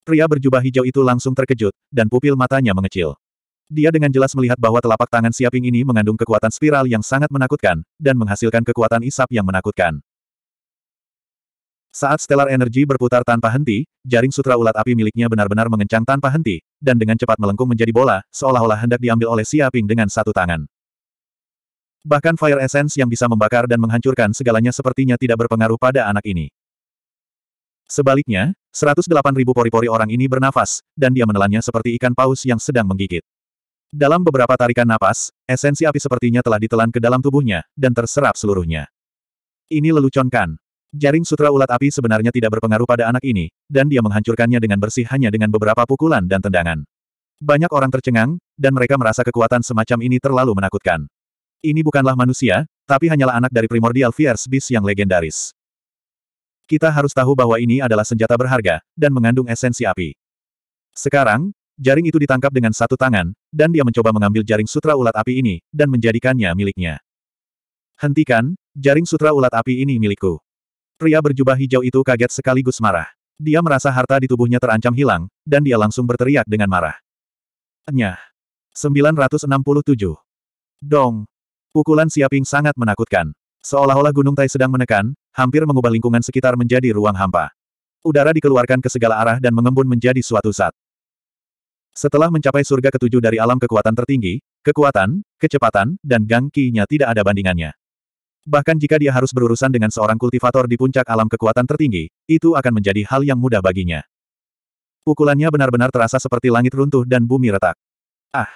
Pria berjubah hijau itu langsung terkejut, dan pupil matanya mengecil. Dia dengan jelas melihat bahwa telapak tangan Siaping ini mengandung kekuatan spiral yang sangat menakutkan, dan menghasilkan kekuatan isap yang menakutkan. Saat stellar energi berputar tanpa henti, jaring sutra ulat api miliknya benar-benar mengencang tanpa henti, dan dengan cepat melengkung menjadi bola, seolah-olah hendak diambil oleh Siaping dengan satu tangan. Bahkan fire essence yang bisa membakar dan menghancurkan segalanya sepertinya tidak berpengaruh pada anak ini. Sebaliknya, 108.000 pori-pori orang ini bernafas, dan dia menelannya seperti ikan paus yang sedang menggigit. Dalam beberapa tarikan napas, esensi api sepertinya telah ditelan ke dalam tubuhnya, dan terserap seluruhnya. Ini lelucon kan? Jaring sutra ulat api sebenarnya tidak berpengaruh pada anak ini, dan dia menghancurkannya dengan bersih hanya dengan beberapa pukulan dan tendangan. Banyak orang tercengang, dan mereka merasa kekuatan semacam ini terlalu menakutkan. Ini bukanlah manusia, tapi hanyalah anak dari primordial Fierce Beast yang legendaris. Kita harus tahu bahwa ini adalah senjata berharga, dan mengandung esensi api. Sekarang, jaring itu ditangkap dengan satu tangan, dan dia mencoba mengambil jaring sutra ulat api ini, dan menjadikannya miliknya. Hentikan, jaring sutra ulat api ini milikku. Pria berjubah hijau itu kaget sekaligus marah. Dia merasa harta di tubuhnya terancam hilang, dan dia langsung berteriak dengan marah. Nyah. 967. Dong. Pukulan Siaping sangat menakutkan. Seolah-olah Gunung Tai sedang menekan, hampir mengubah lingkungan sekitar menjadi ruang hampa. Udara dikeluarkan ke segala arah dan mengembun menjadi suatu saat. Setelah mencapai surga ketujuh dari alam kekuatan tertinggi, kekuatan, kecepatan, dan gangkinya tidak ada bandingannya. Bahkan jika dia harus berurusan dengan seorang kultivator di puncak alam kekuatan tertinggi, itu akan menjadi hal yang mudah baginya. Pukulannya benar-benar terasa seperti langit runtuh dan bumi retak. Ah!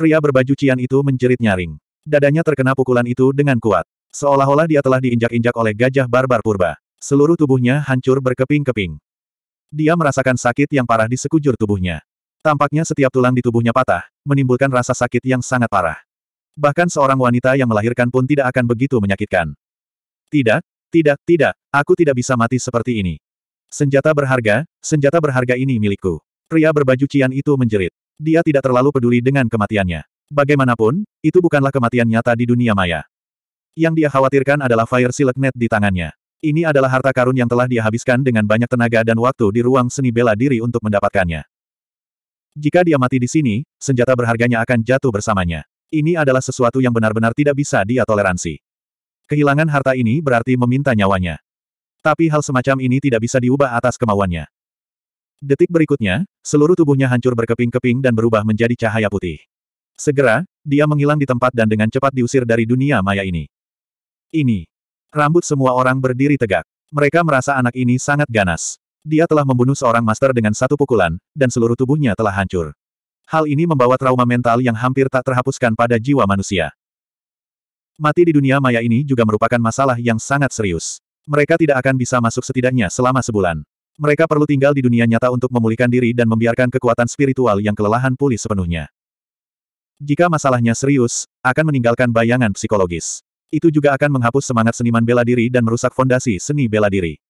Pria berbaju cian itu menjerit nyaring. Dadanya terkena pukulan itu dengan kuat. Seolah-olah dia telah diinjak-injak oleh gajah barbar purba. Seluruh tubuhnya hancur berkeping-keping. Dia merasakan sakit yang parah di sekujur tubuhnya. Tampaknya setiap tulang di tubuhnya patah, menimbulkan rasa sakit yang sangat parah. Bahkan seorang wanita yang melahirkan pun tidak akan begitu menyakitkan. Tidak, tidak, tidak, aku tidak bisa mati seperti ini. Senjata berharga, senjata berharga ini milikku. Pria berbaju cian itu menjerit. Dia tidak terlalu peduli dengan kematiannya. Bagaimanapun, itu bukanlah kematian nyata di dunia maya. Yang dia khawatirkan adalah fire Net di tangannya. Ini adalah harta karun yang telah dia habiskan dengan banyak tenaga dan waktu di ruang seni bela diri untuk mendapatkannya. Jika dia mati di sini, senjata berharganya akan jatuh bersamanya. Ini adalah sesuatu yang benar-benar tidak bisa dia toleransi. Kehilangan harta ini berarti meminta nyawanya. Tapi hal semacam ini tidak bisa diubah atas kemauannya. Detik berikutnya, seluruh tubuhnya hancur berkeping-keping dan berubah menjadi cahaya putih. Segera, dia menghilang di tempat dan dengan cepat diusir dari dunia maya ini. Ini. Rambut semua orang berdiri tegak. Mereka merasa anak ini sangat ganas. Dia telah membunuh seorang master dengan satu pukulan, dan seluruh tubuhnya telah hancur. Hal ini membawa trauma mental yang hampir tak terhapuskan pada jiwa manusia. Mati di dunia maya ini juga merupakan masalah yang sangat serius. Mereka tidak akan bisa masuk setidaknya selama sebulan. Mereka perlu tinggal di dunia nyata untuk memulihkan diri dan membiarkan kekuatan spiritual yang kelelahan pulih sepenuhnya. Jika masalahnya serius, akan meninggalkan bayangan psikologis. Itu juga akan menghapus semangat seniman bela diri dan merusak fondasi seni bela diri.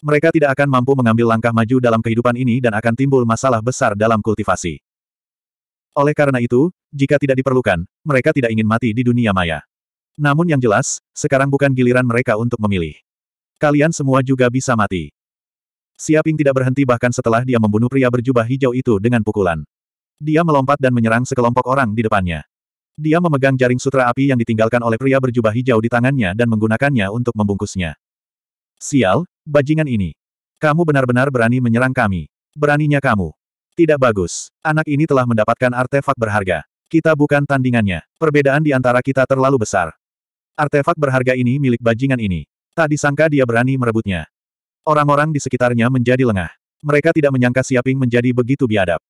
Mereka tidak akan mampu mengambil langkah maju dalam kehidupan ini dan akan timbul masalah besar dalam kultivasi. Oleh karena itu, jika tidak diperlukan, mereka tidak ingin mati di dunia maya. Namun yang jelas, sekarang bukan giliran mereka untuk memilih. Kalian semua juga bisa mati. Siaping tidak berhenti bahkan setelah dia membunuh pria berjubah hijau itu dengan pukulan. Dia melompat dan menyerang sekelompok orang di depannya. Dia memegang jaring sutra api yang ditinggalkan oleh pria berjubah hijau di tangannya dan menggunakannya untuk membungkusnya. Sial, bajingan ini. Kamu benar-benar berani menyerang kami. Beraninya kamu. Tidak bagus. Anak ini telah mendapatkan artefak berharga. Kita bukan tandingannya. Perbedaan di antara kita terlalu besar. Artefak berharga ini milik bajingan ini. Tak disangka dia berani merebutnya. Orang-orang di sekitarnya menjadi lengah. Mereka tidak menyangka Siaping menjadi begitu biadab.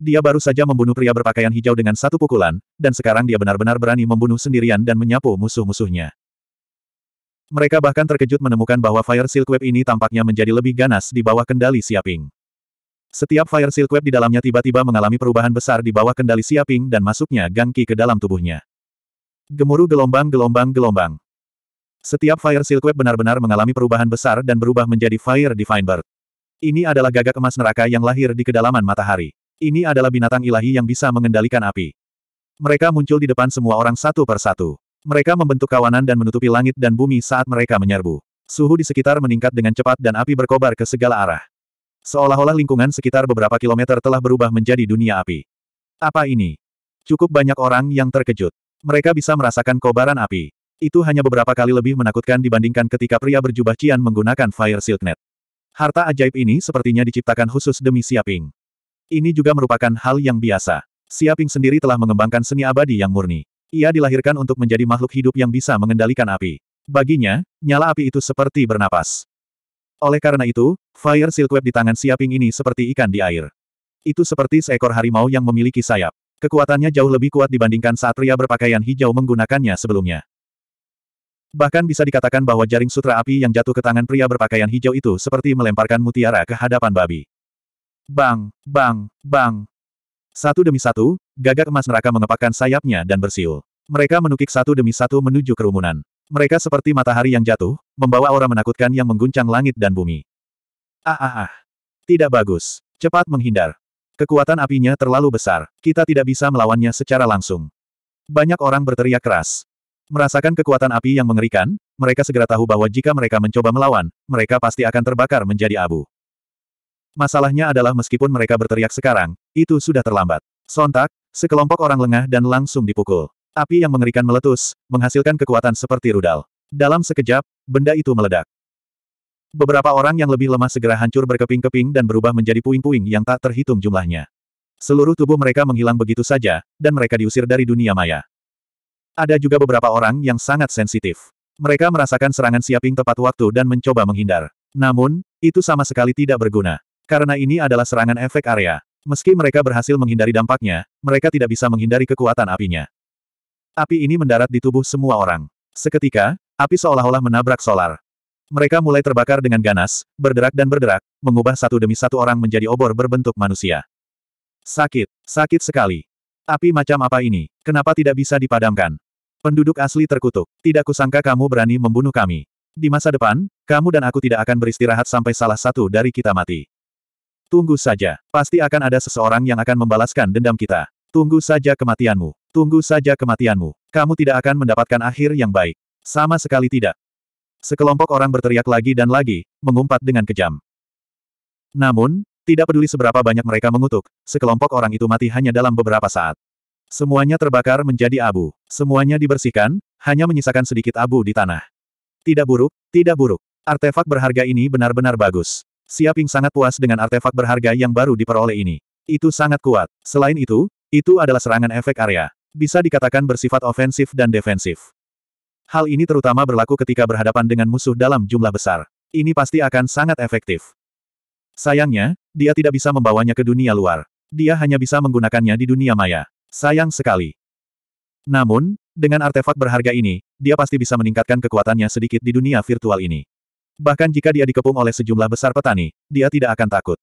Dia baru saja membunuh pria berpakaian hijau dengan satu pukulan, dan sekarang dia benar-benar berani membunuh sendirian dan menyapu musuh-musuhnya. Mereka bahkan terkejut menemukan bahwa Fire Silk Web ini tampaknya menjadi lebih ganas di bawah kendali Siaping. Setiap Fire Silk Web di dalamnya tiba-tiba mengalami perubahan besar di bawah kendali Siaping dan masuknya Gangki ke dalam tubuhnya. Gemuruh gelombang-gelombang-gelombang. Setiap Fire Silk Web benar-benar mengalami perubahan besar dan berubah menjadi Fire Divine Bird. Ini adalah gagak emas neraka yang lahir di kedalaman matahari. Ini adalah binatang ilahi yang bisa mengendalikan api. Mereka muncul di depan semua orang satu per satu. Mereka membentuk kawanan dan menutupi langit dan bumi saat mereka menyerbu. Suhu di sekitar meningkat dengan cepat dan api berkobar ke segala arah. Seolah-olah lingkungan sekitar beberapa kilometer telah berubah menjadi dunia api. Apa ini? Cukup banyak orang yang terkejut. Mereka bisa merasakan kobaran api. Itu hanya beberapa kali lebih menakutkan dibandingkan ketika pria berjubah Cian menggunakan Fire Net. Harta ajaib ini sepertinya diciptakan khusus demi Siaping. Ini juga merupakan hal yang biasa. Siaping sendiri telah mengembangkan seni abadi yang murni. Ia dilahirkan untuk menjadi makhluk hidup yang bisa mengendalikan api. Baginya, nyala api itu seperti bernapas. Oleh karena itu, Fire Silk Web di tangan Siaping ini seperti ikan di air. Itu seperti seekor harimau yang memiliki sayap. Kekuatannya jauh lebih kuat dibandingkan saat pria berpakaian hijau menggunakannya sebelumnya. Bahkan bisa dikatakan bahwa jaring sutra api yang jatuh ke tangan pria berpakaian hijau itu seperti melemparkan mutiara ke hadapan babi. Bang, bang, bang. Satu demi satu, gagak emas neraka mengepakkan sayapnya dan bersiul. Mereka menukik satu demi satu menuju kerumunan. Mereka seperti matahari yang jatuh, membawa aura menakutkan yang mengguncang langit dan bumi. Ah ah ah. Tidak bagus. Cepat menghindar. Kekuatan apinya terlalu besar. Kita tidak bisa melawannya secara langsung. Banyak orang berteriak keras. Merasakan kekuatan api yang mengerikan, mereka segera tahu bahwa jika mereka mencoba melawan, mereka pasti akan terbakar menjadi abu. Masalahnya adalah meskipun mereka berteriak sekarang, itu sudah terlambat. Sontak, sekelompok orang lengah dan langsung dipukul. Api yang mengerikan meletus, menghasilkan kekuatan seperti rudal. Dalam sekejap, benda itu meledak. Beberapa orang yang lebih lemah segera hancur berkeping-keping dan berubah menjadi puing-puing yang tak terhitung jumlahnya. Seluruh tubuh mereka menghilang begitu saja, dan mereka diusir dari dunia maya. Ada juga beberapa orang yang sangat sensitif. Mereka merasakan serangan siaping tepat waktu dan mencoba menghindar. Namun, itu sama sekali tidak berguna. Karena ini adalah serangan efek area. Meski mereka berhasil menghindari dampaknya, mereka tidak bisa menghindari kekuatan apinya. Api ini mendarat di tubuh semua orang. Seketika, api seolah-olah menabrak solar. Mereka mulai terbakar dengan ganas, berderak dan berderak, mengubah satu demi satu orang menjadi obor berbentuk manusia. Sakit, sakit sekali. Api macam apa ini? Kenapa tidak bisa dipadamkan? Penduduk asli terkutuk. Tidak kusangka kamu berani membunuh kami. Di masa depan, kamu dan aku tidak akan beristirahat sampai salah satu dari kita mati. Tunggu saja. Pasti akan ada seseorang yang akan membalaskan dendam kita. Tunggu saja kematianmu. Tunggu saja kematianmu. Kamu tidak akan mendapatkan akhir yang baik. Sama sekali tidak. Sekelompok orang berteriak lagi dan lagi, mengumpat dengan kejam. Namun, tidak peduli seberapa banyak mereka mengutuk, sekelompok orang itu mati hanya dalam beberapa saat. Semuanya terbakar menjadi abu. Semuanya dibersihkan, hanya menyisakan sedikit abu di tanah. Tidak buruk, tidak buruk. Artefak berharga ini benar-benar bagus. Siaping sangat puas dengan artefak berharga yang baru diperoleh ini. Itu sangat kuat. Selain itu, itu adalah serangan efek area bisa dikatakan bersifat ofensif dan defensif. Hal ini terutama berlaku ketika berhadapan dengan musuh dalam jumlah besar. Ini pasti akan sangat efektif. Sayangnya, dia tidak bisa membawanya ke dunia luar. Dia hanya bisa menggunakannya di dunia maya. Sayang sekali. Namun, dengan artefak berharga ini, dia pasti bisa meningkatkan kekuatannya sedikit di dunia virtual ini. Bahkan jika dia dikepung oleh sejumlah besar petani, dia tidak akan takut.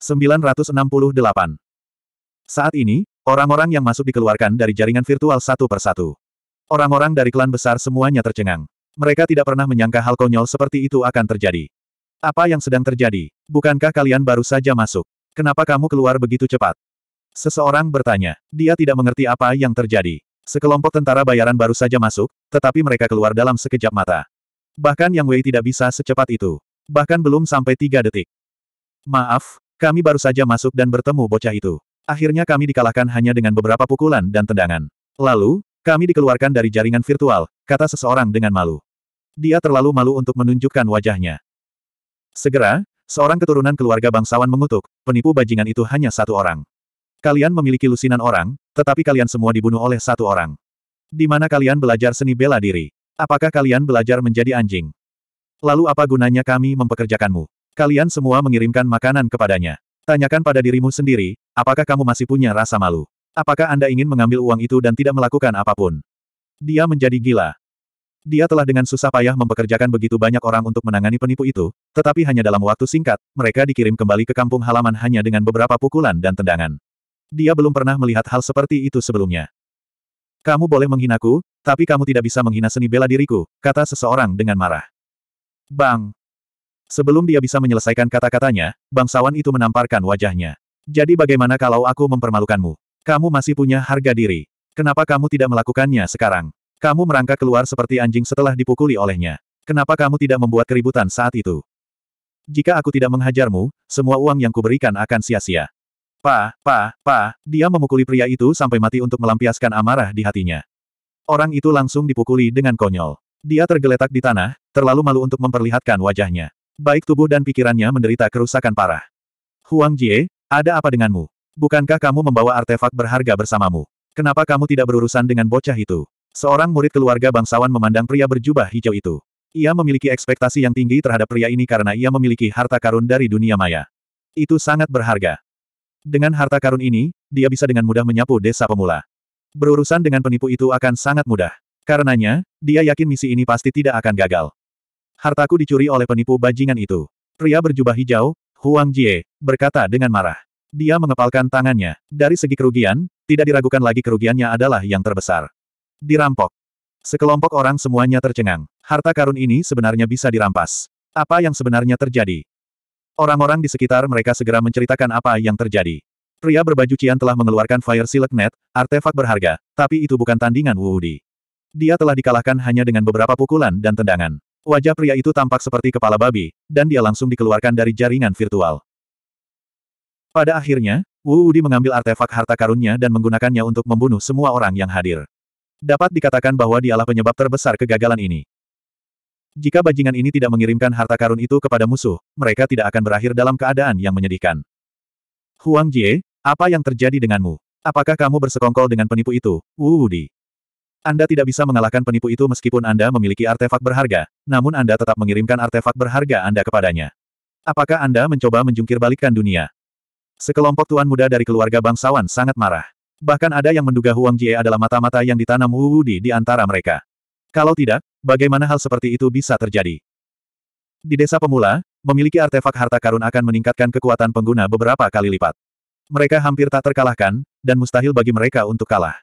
968 Saat ini, Orang-orang yang masuk dikeluarkan dari jaringan virtual satu persatu. Orang-orang dari klan besar semuanya tercengang. Mereka tidak pernah menyangka hal konyol seperti itu akan terjadi. Apa yang sedang terjadi? Bukankah kalian baru saja masuk? Kenapa kamu keluar begitu cepat? Seseorang bertanya. Dia tidak mengerti apa yang terjadi. Sekelompok tentara bayaran baru saja masuk, tetapi mereka keluar dalam sekejap mata. Bahkan Yang Wei tidak bisa secepat itu. Bahkan belum sampai tiga detik. Maaf, kami baru saja masuk dan bertemu bocah itu. Akhirnya kami dikalahkan hanya dengan beberapa pukulan dan tendangan. Lalu, kami dikeluarkan dari jaringan virtual, kata seseorang dengan malu. Dia terlalu malu untuk menunjukkan wajahnya. Segera, seorang keturunan keluarga bangsawan mengutuk, penipu bajingan itu hanya satu orang. Kalian memiliki lusinan orang, tetapi kalian semua dibunuh oleh satu orang. Di mana kalian belajar seni bela diri? Apakah kalian belajar menjadi anjing? Lalu apa gunanya kami mempekerjakanmu? Kalian semua mengirimkan makanan kepadanya. Tanyakan pada dirimu sendiri, apakah kamu masih punya rasa malu? Apakah Anda ingin mengambil uang itu dan tidak melakukan apapun? Dia menjadi gila. Dia telah dengan susah payah mempekerjakan begitu banyak orang untuk menangani penipu itu, tetapi hanya dalam waktu singkat, mereka dikirim kembali ke kampung halaman hanya dengan beberapa pukulan dan tendangan. Dia belum pernah melihat hal seperti itu sebelumnya. Kamu boleh menghinaku, tapi kamu tidak bisa menghina seni bela diriku, kata seseorang dengan marah. Bang! Sebelum dia bisa menyelesaikan kata-katanya, bangsawan itu menamparkan wajahnya. Jadi bagaimana kalau aku mempermalukanmu? Kamu masih punya harga diri. Kenapa kamu tidak melakukannya sekarang? Kamu merangkak keluar seperti anjing setelah dipukuli olehnya. Kenapa kamu tidak membuat keributan saat itu? Jika aku tidak menghajarmu, semua uang yang kuberikan akan sia-sia. Pa, pa, pa, dia memukuli pria itu sampai mati untuk melampiaskan amarah di hatinya. Orang itu langsung dipukuli dengan konyol. Dia tergeletak di tanah, terlalu malu untuk memperlihatkan wajahnya. Baik tubuh dan pikirannya menderita kerusakan parah. Huang Jie, ada apa denganmu? Bukankah kamu membawa artefak berharga bersamamu? Kenapa kamu tidak berurusan dengan bocah itu? Seorang murid keluarga bangsawan memandang pria berjubah hijau itu. Ia memiliki ekspektasi yang tinggi terhadap pria ini karena ia memiliki harta karun dari dunia maya. Itu sangat berharga. Dengan harta karun ini, dia bisa dengan mudah menyapu desa pemula. Berurusan dengan penipu itu akan sangat mudah. Karenanya, dia yakin misi ini pasti tidak akan gagal. Hartaku dicuri oleh penipu bajingan itu. Pria berjubah hijau, Huang Jie, berkata dengan marah. Dia mengepalkan tangannya. Dari segi kerugian, tidak diragukan lagi kerugiannya adalah yang terbesar. Dirampok. Sekelompok orang semuanya tercengang. Harta karun ini sebenarnya bisa dirampas. Apa yang sebenarnya terjadi? Orang-orang di sekitar mereka segera menceritakan apa yang terjadi. Pria berbaju Cian telah mengeluarkan Fire Silk Net, artefak berharga, tapi itu bukan tandingan Wu Di. Dia telah dikalahkan hanya dengan beberapa pukulan dan tendangan. Wajah pria itu tampak seperti kepala babi, dan dia langsung dikeluarkan dari jaringan virtual. Pada akhirnya, Wu Udi mengambil artefak harta karunnya dan menggunakannya untuk membunuh semua orang yang hadir. Dapat dikatakan bahwa dialah penyebab terbesar kegagalan ini. Jika bajingan ini tidak mengirimkan harta karun itu kepada musuh, mereka tidak akan berakhir dalam keadaan yang menyedihkan. Huang Jie, apa yang terjadi denganmu? Apakah kamu bersekongkol dengan penipu itu, Wu Wudi? Anda tidak bisa mengalahkan penipu itu meskipun Anda memiliki artefak berharga, namun Anda tetap mengirimkan artefak berharga Anda kepadanya. Apakah Anda mencoba menjungkir balikkan dunia? Sekelompok tuan muda dari keluarga bangsawan sangat marah. Bahkan ada yang menduga Huang Jie adalah mata-mata yang ditanam Wu Wudi di antara mereka. Kalau tidak, bagaimana hal seperti itu bisa terjadi? Di desa pemula, memiliki artefak harta karun akan meningkatkan kekuatan pengguna beberapa kali lipat. Mereka hampir tak terkalahkan, dan mustahil bagi mereka untuk kalah.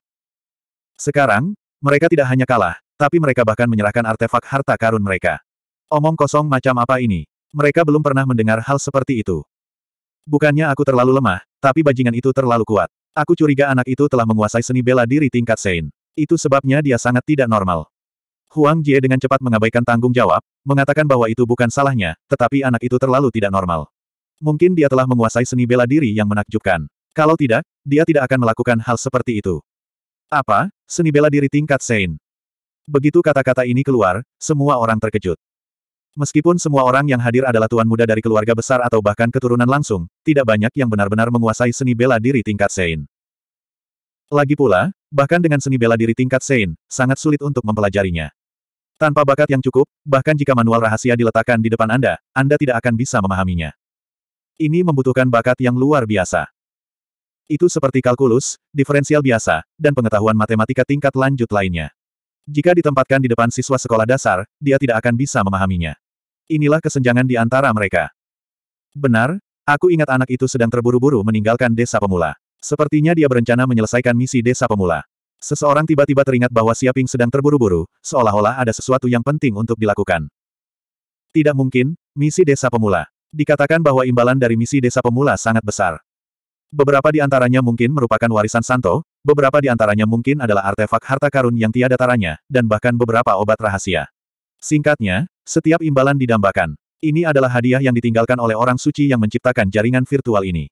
Sekarang, mereka tidak hanya kalah, tapi mereka bahkan menyerahkan artefak harta karun mereka. Omong kosong macam apa ini? Mereka belum pernah mendengar hal seperti itu. Bukannya aku terlalu lemah, tapi bajingan itu terlalu kuat. Aku curiga anak itu telah menguasai seni bela diri tingkat Sein. Itu sebabnya dia sangat tidak normal. Huang Jie dengan cepat mengabaikan tanggung jawab, mengatakan bahwa itu bukan salahnya, tetapi anak itu terlalu tidak normal. Mungkin dia telah menguasai seni bela diri yang menakjubkan. Kalau tidak, dia tidak akan melakukan hal seperti itu. Apa, seni bela diri tingkat Sein? Begitu kata-kata ini keluar, semua orang terkejut. Meskipun semua orang yang hadir adalah tuan muda dari keluarga besar atau bahkan keturunan langsung, tidak banyak yang benar-benar menguasai seni bela diri tingkat Sein. Lagi pula, bahkan dengan seni bela diri tingkat Sein, sangat sulit untuk mempelajarinya. Tanpa bakat yang cukup, bahkan jika manual rahasia diletakkan di depan Anda, Anda tidak akan bisa memahaminya. Ini membutuhkan bakat yang luar biasa. Itu seperti kalkulus, diferensial biasa, dan pengetahuan matematika tingkat lanjut lainnya. Jika ditempatkan di depan siswa sekolah dasar, dia tidak akan bisa memahaminya. Inilah kesenjangan di antara mereka. Benar, aku ingat anak itu sedang terburu-buru meninggalkan desa pemula. Sepertinya dia berencana menyelesaikan misi desa pemula. Seseorang tiba-tiba teringat bahwa Siaping sedang terburu-buru, seolah-olah ada sesuatu yang penting untuk dilakukan. Tidak mungkin, misi desa pemula. Dikatakan bahwa imbalan dari misi desa pemula sangat besar. Beberapa di antaranya mungkin merupakan warisan Santo, beberapa di antaranya mungkin adalah artefak harta karun yang tiada taranya, dan bahkan beberapa obat rahasia. Singkatnya, setiap imbalan didambakan. Ini adalah hadiah yang ditinggalkan oleh orang suci yang menciptakan jaringan virtual ini.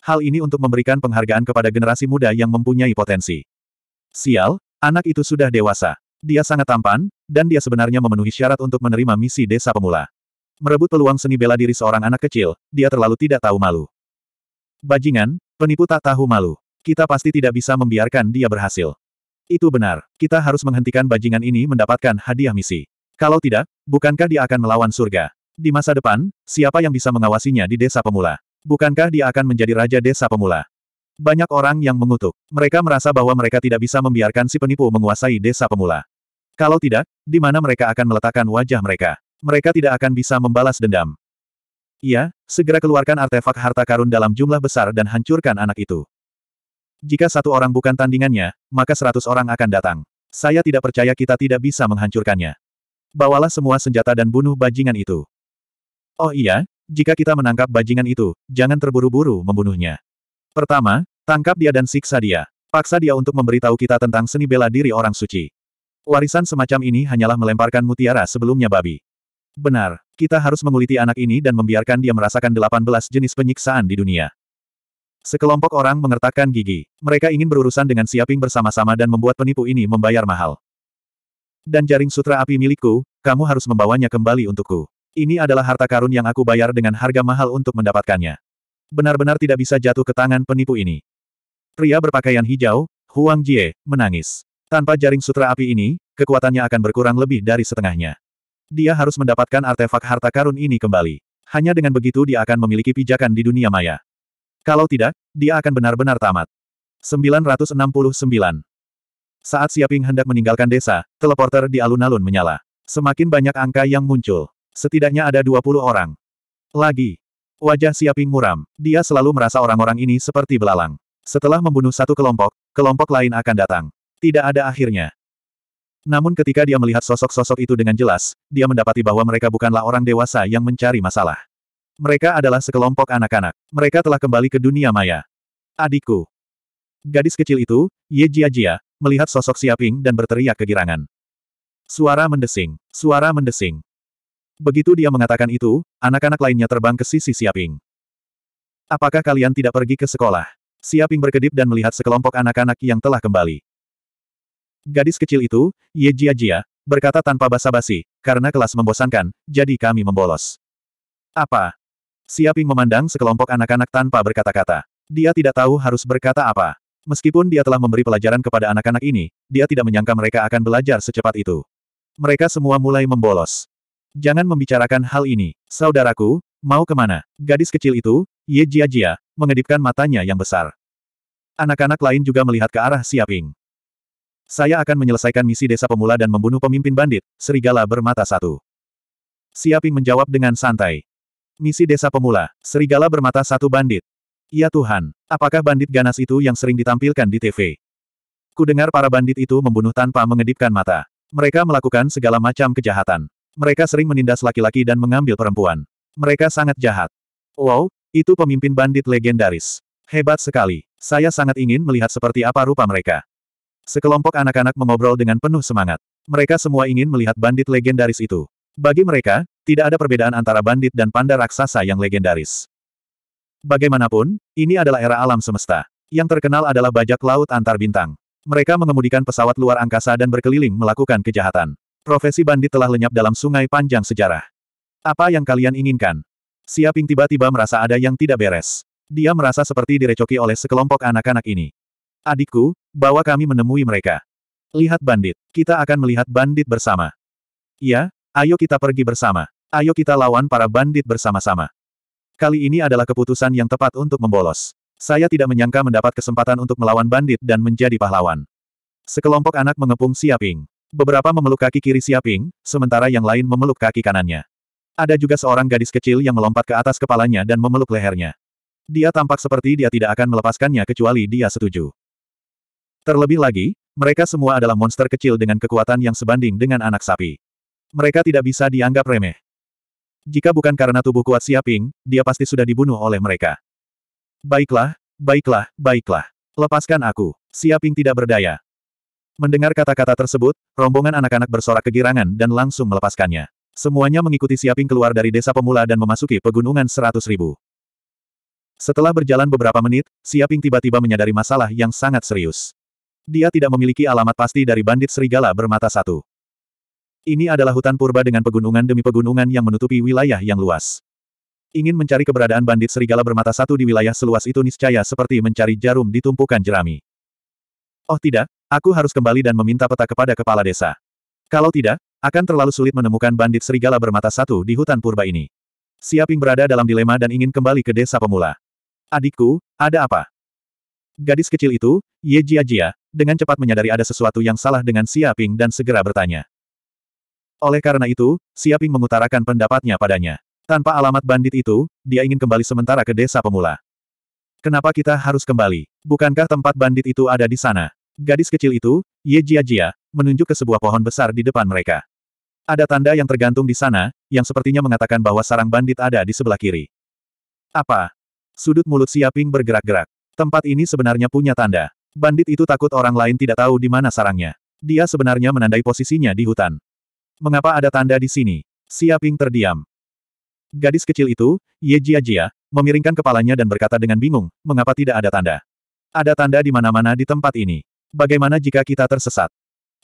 Hal ini untuk memberikan penghargaan kepada generasi muda yang mempunyai potensi. Sial, anak itu sudah dewasa. Dia sangat tampan, dan dia sebenarnya memenuhi syarat untuk menerima misi desa pemula. Merebut peluang seni bela diri seorang anak kecil, dia terlalu tidak tahu malu. Bajingan, penipu tak tahu malu. Kita pasti tidak bisa membiarkan dia berhasil. Itu benar, kita harus menghentikan bajingan ini mendapatkan hadiah misi. Kalau tidak, bukankah dia akan melawan surga? Di masa depan, siapa yang bisa mengawasinya di desa pemula? Bukankah dia akan menjadi raja desa pemula? Banyak orang yang mengutuk. Mereka merasa bahwa mereka tidak bisa membiarkan si penipu menguasai desa pemula. Kalau tidak, di mana mereka akan meletakkan wajah mereka? Mereka tidak akan bisa membalas dendam. Iya, segera keluarkan artefak harta karun dalam jumlah besar dan hancurkan anak itu. Jika satu orang bukan tandingannya, maka seratus orang akan datang. Saya tidak percaya kita tidak bisa menghancurkannya. Bawalah semua senjata dan bunuh bajingan itu. Oh iya, jika kita menangkap bajingan itu, jangan terburu-buru membunuhnya. Pertama, tangkap dia dan siksa dia. Paksa dia untuk memberitahu kita tentang seni bela diri orang suci. Warisan semacam ini hanyalah melemparkan mutiara sebelumnya babi. Benar. Kita harus menguliti anak ini dan membiarkan dia merasakan 18 jenis penyiksaan di dunia. Sekelompok orang mengertakkan gigi. Mereka ingin berurusan dengan Siaping bersama-sama dan membuat penipu ini membayar mahal. Dan jaring sutra api milikku, kamu harus membawanya kembali untukku. Ini adalah harta karun yang aku bayar dengan harga mahal untuk mendapatkannya. Benar-benar tidak bisa jatuh ke tangan penipu ini. Pria berpakaian hijau, Huang Jie, menangis. Tanpa jaring sutra api ini, kekuatannya akan berkurang lebih dari setengahnya. Dia harus mendapatkan artefak harta karun ini kembali. Hanya dengan begitu dia akan memiliki pijakan di dunia maya. Kalau tidak, dia akan benar-benar tamat. 969. Saat Siaping hendak meninggalkan desa, teleporter di alun-alun menyala. Semakin banyak angka yang muncul. Setidaknya ada 20 orang. Lagi. Wajah Siaping muram. Dia selalu merasa orang-orang ini seperti belalang. Setelah membunuh satu kelompok, kelompok lain akan datang. Tidak ada akhirnya. Namun ketika dia melihat sosok-sosok itu dengan jelas, dia mendapati bahwa mereka bukanlah orang dewasa yang mencari masalah. Mereka adalah sekelompok anak-anak. Mereka telah kembali ke dunia maya. Adikku. Gadis kecil itu, Ye Jia Jia, melihat sosok Siaping dan berteriak kegirangan. Suara mendesing. Suara mendesing. Begitu dia mengatakan itu, anak-anak lainnya terbang ke sisi Siaping. Apakah kalian tidak pergi ke sekolah? Siaping berkedip dan melihat sekelompok anak-anak yang telah kembali. Gadis kecil itu, Ye Jia Jia, berkata tanpa basa-basi, karena kelas membosankan, jadi kami membolos. Apa? Siaping memandang sekelompok anak-anak tanpa berkata-kata. Dia tidak tahu harus berkata apa. Meskipun dia telah memberi pelajaran kepada anak-anak ini, dia tidak menyangka mereka akan belajar secepat itu. Mereka semua mulai membolos. Jangan membicarakan hal ini. Saudaraku, mau kemana? Gadis kecil itu, Ye Jia Jia, mengedipkan matanya yang besar. Anak-anak lain juga melihat ke arah Siaping. Saya akan menyelesaikan misi desa pemula dan membunuh pemimpin bandit, serigala bermata satu. Siaping menjawab dengan santai. Misi desa pemula, serigala bermata satu bandit. Ya Tuhan, apakah bandit ganas itu yang sering ditampilkan di TV? Ku dengar para bandit itu membunuh tanpa mengedipkan mata. Mereka melakukan segala macam kejahatan. Mereka sering menindas laki-laki dan mengambil perempuan. Mereka sangat jahat. Wow, itu pemimpin bandit legendaris. Hebat sekali. Saya sangat ingin melihat seperti apa rupa mereka. Sekelompok anak-anak mengobrol dengan penuh semangat. Mereka semua ingin melihat bandit legendaris itu. Bagi mereka, tidak ada perbedaan antara bandit dan panda raksasa yang legendaris. Bagaimanapun, ini adalah era alam semesta. Yang terkenal adalah bajak laut antar bintang. Mereka mengemudikan pesawat luar angkasa dan berkeliling melakukan kejahatan. Profesi bandit telah lenyap dalam sungai panjang sejarah. Apa yang kalian inginkan? Siaping tiba-tiba merasa ada yang tidak beres. Dia merasa seperti direcoki oleh sekelompok anak-anak ini. Adikku, bawa kami menemui mereka. Lihat bandit. Kita akan melihat bandit bersama. Ya, ayo kita pergi bersama. Ayo kita lawan para bandit bersama-sama. Kali ini adalah keputusan yang tepat untuk membolos. Saya tidak menyangka mendapat kesempatan untuk melawan bandit dan menjadi pahlawan. Sekelompok anak mengepung Siaping. Beberapa memeluk kaki kiri Siaping, sementara yang lain memeluk kaki kanannya. Ada juga seorang gadis kecil yang melompat ke atas kepalanya dan memeluk lehernya. Dia tampak seperti dia tidak akan melepaskannya kecuali dia setuju. Terlebih lagi, mereka semua adalah monster kecil dengan kekuatan yang sebanding dengan anak sapi. Mereka tidak bisa dianggap remeh. Jika bukan karena tubuh kuat Siaping, dia pasti sudah dibunuh oleh mereka. Baiklah, baiklah, baiklah. Lepaskan aku. Siaping tidak berdaya. Mendengar kata-kata tersebut, rombongan anak-anak bersorak kegirangan dan langsung melepaskannya. Semuanya mengikuti Siaping keluar dari desa pemula dan memasuki pegunungan seratus ribu. Setelah berjalan beberapa menit, Siaping tiba-tiba menyadari masalah yang sangat serius. Dia tidak memiliki alamat pasti dari bandit serigala bermata satu. Ini adalah hutan purba dengan pegunungan demi pegunungan yang menutupi wilayah yang luas. Ingin mencari keberadaan bandit serigala bermata satu di wilayah seluas itu niscaya seperti mencari jarum di tumpukan jerami. Oh tidak, aku harus kembali dan meminta peta kepada kepala desa. Kalau tidak, akan terlalu sulit menemukan bandit serigala bermata satu di hutan purba ini. Siaping berada dalam dilema dan ingin kembali ke desa pemula. Adikku, ada apa? Gadis kecil itu, Ye Jia Jia, dengan cepat menyadari ada sesuatu yang salah dengan Siaping dan segera bertanya. Oleh karena itu, Siaping mengutarakan pendapatnya padanya. Tanpa alamat bandit itu, dia ingin kembali sementara ke desa pemula. Kenapa kita harus kembali? Bukankah tempat bandit itu ada di sana? Gadis kecil itu, Ye Jia Jia, menunjuk ke sebuah pohon besar di depan mereka. Ada tanda yang tergantung di sana, yang sepertinya mengatakan bahwa sarang bandit ada di sebelah kiri. Apa? Sudut mulut Siaping bergerak-gerak. Tempat ini sebenarnya punya tanda. Bandit itu takut orang lain tidak tahu di mana sarangnya. Dia sebenarnya menandai posisinya di hutan. Mengapa ada tanda di sini? Siaping terdiam. Gadis kecil itu, Ye Jia Jia, memiringkan kepalanya dan berkata dengan bingung, mengapa tidak ada tanda? Ada tanda di mana-mana di tempat ini. Bagaimana jika kita tersesat?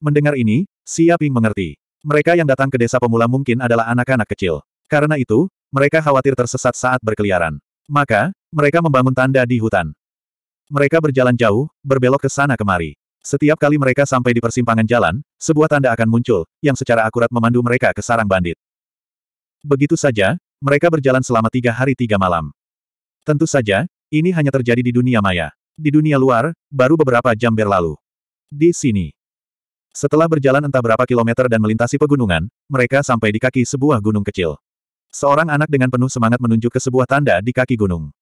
Mendengar ini, Siaping mengerti. Mereka yang datang ke desa pemula mungkin adalah anak-anak kecil. Karena itu, mereka khawatir tersesat saat berkeliaran. Maka, mereka membangun tanda di hutan. Mereka berjalan jauh, berbelok ke sana kemari. Setiap kali mereka sampai di persimpangan jalan, sebuah tanda akan muncul, yang secara akurat memandu mereka ke sarang bandit. Begitu saja, mereka berjalan selama tiga hari tiga malam. Tentu saja, ini hanya terjadi di dunia maya. Di dunia luar, baru beberapa jam berlalu. Di sini. Setelah berjalan entah berapa kilometer dan melintasi pegunungan, mereka sampai di kaki sebuah gunung kecil. Seorang anak dengan penuh semangat menunjuk ke sebuah tanda di kaki gunung.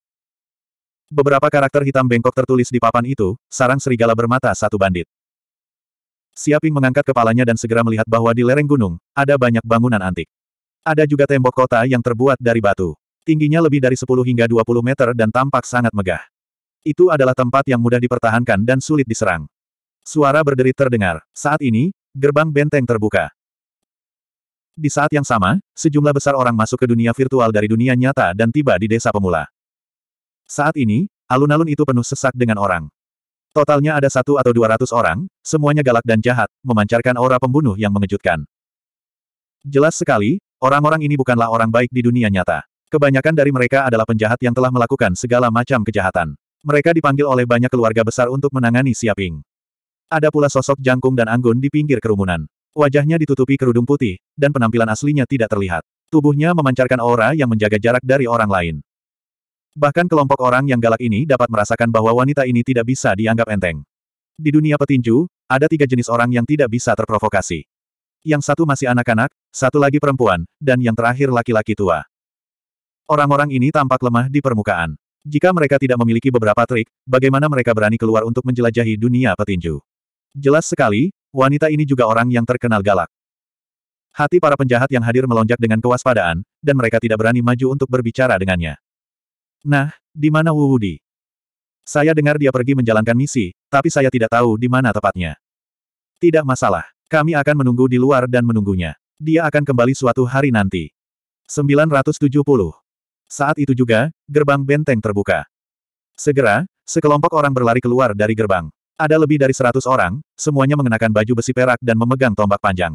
Beberapa karakter hitam bengkok tertulis di papan itu, sarang serigala bermata satu bandit. Siaping mengangkat kepalanya dan segera melihat bahwa di lereng gunung, ada banyak bangunan antik. Ada juga tembok kota yang terbuat dari batu. Tingginya lebih dari 10 hingga 20 meter dan tampak sangat megah. Itu adalah tempat yang mudah dipertahankan dan sulit diserang. Suara berderit terdengar. Saat ini, gerbang benteng terbuka. Di saat yang sama, sejumlah besar orang masuk ke dunia virtual dari dunia nyata dan tiba di desa pemula. Saat ini, alun-alun itu penuh sesak dengan orang. Totalnya ada satu atau dua ratus orang, semuanya galak dan jahat, memancarkan aura pembunuh yang mengejutkan. Jelas sekali, orang-orang ini bukanlah orang baik di dunia nyata. Kebanyakan dari mereka adalah penjahat yang telah melakukan segala macam kejahatan. Mereka dipanggil oleh banyak keluarga besar untuk menangani Siaping. Ada pula sosok jangkung dan anggun di pinggir kerumunan. Wajahnya ditutupi kerudung putih, dan penampilan aslinya tidak terlihat. Tubuhnya memancarkan aura yang menjaga jarak dari orang lain. Bahkan kelompok orang yang galak ini dapat merasakan bahwa wanita ini tidak bisa dianggap enteng. Di dunia petinju, ada tiga jenis orang yang tidak bisa terprovokasi. Yang satu masih anak-anak, satu lagi perempuan, dan yang terakhir laki-laki tua. Orang-orang ini tampak lemah di permukaan. Jika mereka tidak memiliki beberapa trik, bagaimana mereka berani keluar untuk menjelajahi dunia petinju? Jelas sekali, wanita ini juga orang yang terkenal galak. Hati para penjahat yang hadir melonjak dengan kewaspadaan, dan mereka tidak berani maju untuk berbicara dengannya. Nah, di mana Wu Wudi? Saya dengar dia pergi menjalankan misi, tapi saya tidak tahu di mana tepatnya. Tidak masalah. Kami akan menunggu di luar dan menunggunya. Dia akan kembali suatu hari nanti. 970. Saat itu juga, gerbang benteng terbuka. Segera, sekelompok orang berlari keluar dari gerbang. Ada lebih dari 100 orang, semuanya mengenakan baju besi perak dan memegang tombak panjang.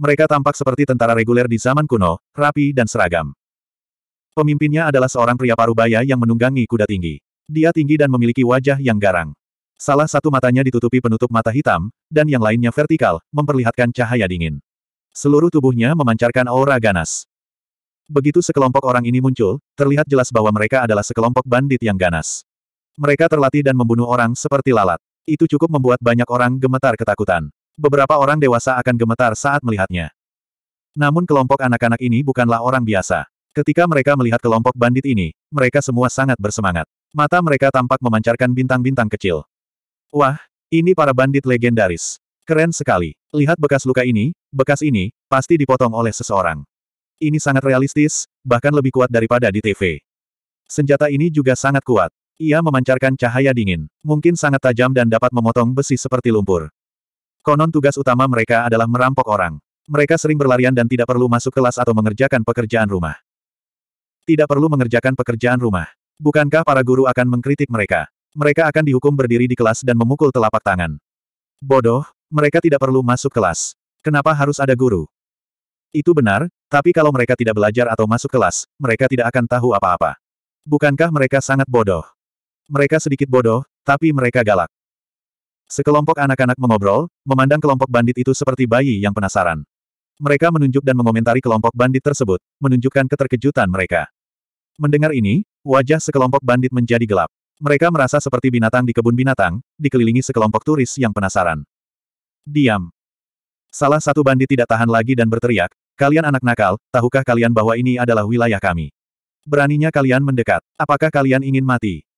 Mereka tampak seperti tentara reguler di zaman kuno, rapi dan seragam. Pemimpinnya adalah seorang pria parubaya yang menunggangi kuda tinggi. Dia tinggi dan memiliki wajah yang garang. Salah satu matanya ditutupi penutup mata hitam, dan yang lainnya vertikal, memperlihatkan cahaya dingin. Seluruh tubuhnya memancarkan aura ganas. Begitu sekelompok orang ini muncul, terlihat jelas bahwa mereka adalah sekelompok bandit yang ganas. Mereka terlatih dan membunuh orang seperti lalat. Itu cukup membuat banyak orang gemetar ketakutan. Beberapa orang dewasa akan gemetar saat melihatnya. Namun kelompok anak-anak ini bukanlah orang biasa. Ketika mereka melihat kelompok bandit ini, mereka semua sangat bersemangat. Mata mereka tampak memancarkan bintang-bintang kecil. Wah, ini para bandit legendaris. Keren sekali. Lihat bekas luka ini, bekas ini, pasti dipotong oleh seseorang. Ini sangat realistis, bahkan lebih kuat daripada di TV. Senjata ini juga sangat kuat. Ia memancarkan cahaya dingin, mungkin sangat tajam dan dapat memotong besi seperti lumpur. Konon tugas utama mereka adalah merampok orang. Mereka sering berlarian dan tidak perlu masuk kelas atau mengerjakan pekerjaan rumah. Tidak perlu mengerjakan pekerjaan rumah. Bukankah para guru akan mengkritik mereka? Mereka akan dihukum berdiri di kelas dan memukul telapak tangan. Bodoh, mereka tidak perlu masuk kelas. Kenapa harus ada guru? Itu benar, tapi kalau mereka tidak belajar atau masuk kelas, mereka tidak akan tahu apa-apa. Bukankah mereka sangat bodoh? Mereka sedikit bodoh, tapi mereka galak. Sekelompok anak-anak mengobrol, memandang kelompok bandit itu seperti bayi yang penasaran. Mereka menunjuk dan mengomentari kelompok bandit tersebut, menunjukkan keterkejutan mereka. Mendengar ini, wajah sekelompok bandit menjadi gelap. Mereka merasa seperti binatang di kebun binatang, dikelilingi sekelompok turis yang penasaran. Diam. Salah satu bandit tidak tahan lagi dan berteriak, Kalian anak nakal, tahukah kalian bahwa ini adalah wilayah kami? Beraninya kalian mendekat, apakah kalian ingin mati?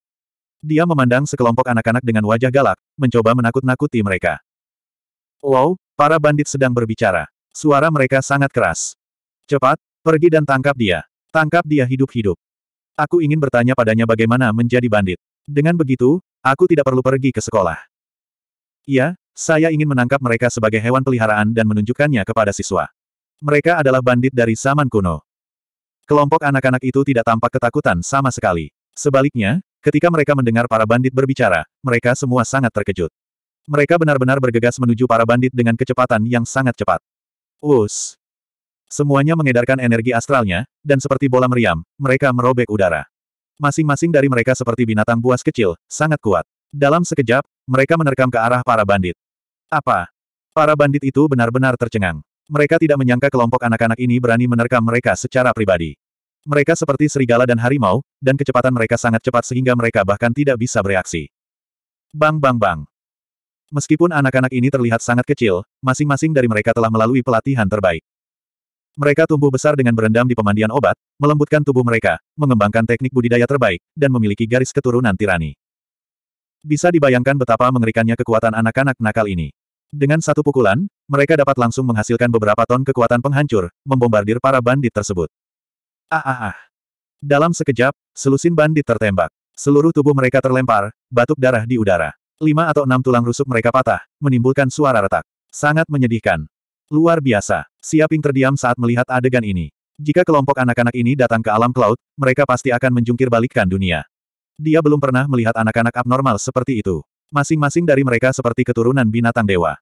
Dia memandang sekelompok anak-anak dengan wajah galak, mencoba menakut-nakuti mereka. Wow, para bandit sedang berbicara. Suara mereka sangat keras. Cepat, pergi dan tangkap dia. Tangkap dia hidup-hidup. Aku ingin bertanya padanya bagaimana menjadi bandit. Dengan begitu, aku tidak perlu pergi ke sekolah. Iya, saya ingin menangkap mereka sebagai hewan peliharaan dan menunjukkannya kepada siswa. Mereka adalah bandit dari zaman kuno. Kelompok anak-anak itu tidak tampak ketakutan sama sekali. Sebaliknya, ketika mereka mendengar para bandit berbicara, mereka semua sangat terkejut. Mereka benar-benar bergegas menuju para bandit dengan kecepatan yang sangat cepat. Us. Semuanya mengedarkan energi astralnya, dan seperti bola meriam, mereka merobek udara. Masing-masing dari mereka seperti binatang buas kecil, sangat kuat. Dalam sekejap, mereka menerkam ke arah para bandit. Apa? Para bandit itu benar-benar tercengang. Mereka tidak menyangka kelompok anak-anak ini berani menerkam mereka secara pribadi. Mereka seperti serigala dan harimau, dan kecepatan mereka sangat cepat sehingga mereka bahkan tidak bisa bereaksi. Bang bang bang. Meskipun anak-anak ini terlihat sangat kecil, masing-masing dari mereka telah melalui pelatihan terbaik. Mereka tumbuh besar dengan berendam di pemandian obat, melembutkan tubuh mereka, mengembangkan teknik budidaya terbaik, dan memiliki garis keturunan tirani. Bisa dibayangkan betapa mengerikannya kekuatan anak-anak nakal ini. Dengan satu pukulan, mereka dapat langsung menghasilkan beberapa ton kekuatan penghancur, membombardir para bandit tersebut. Ah ah ah. Dalam sekejap, selusin bandit tertembak. Seluruh tubuh mereka terlempar, batuk darah di udara. Lima atau enam tulang rusuk mereka patah, menimbulkan suara retak. Sangat menyedihkan. Luar biasa. Siaping terdiam saat melihat adegan ini. Jika kelompok anak-anak ini datang ke alam cloud, mereka pasti akan menjungkir balikkan dunia. Dia belum pernah melihat anak-anak abnormal seperti itu. Masing-masing dari mereka seperti keturunan binatang dewa.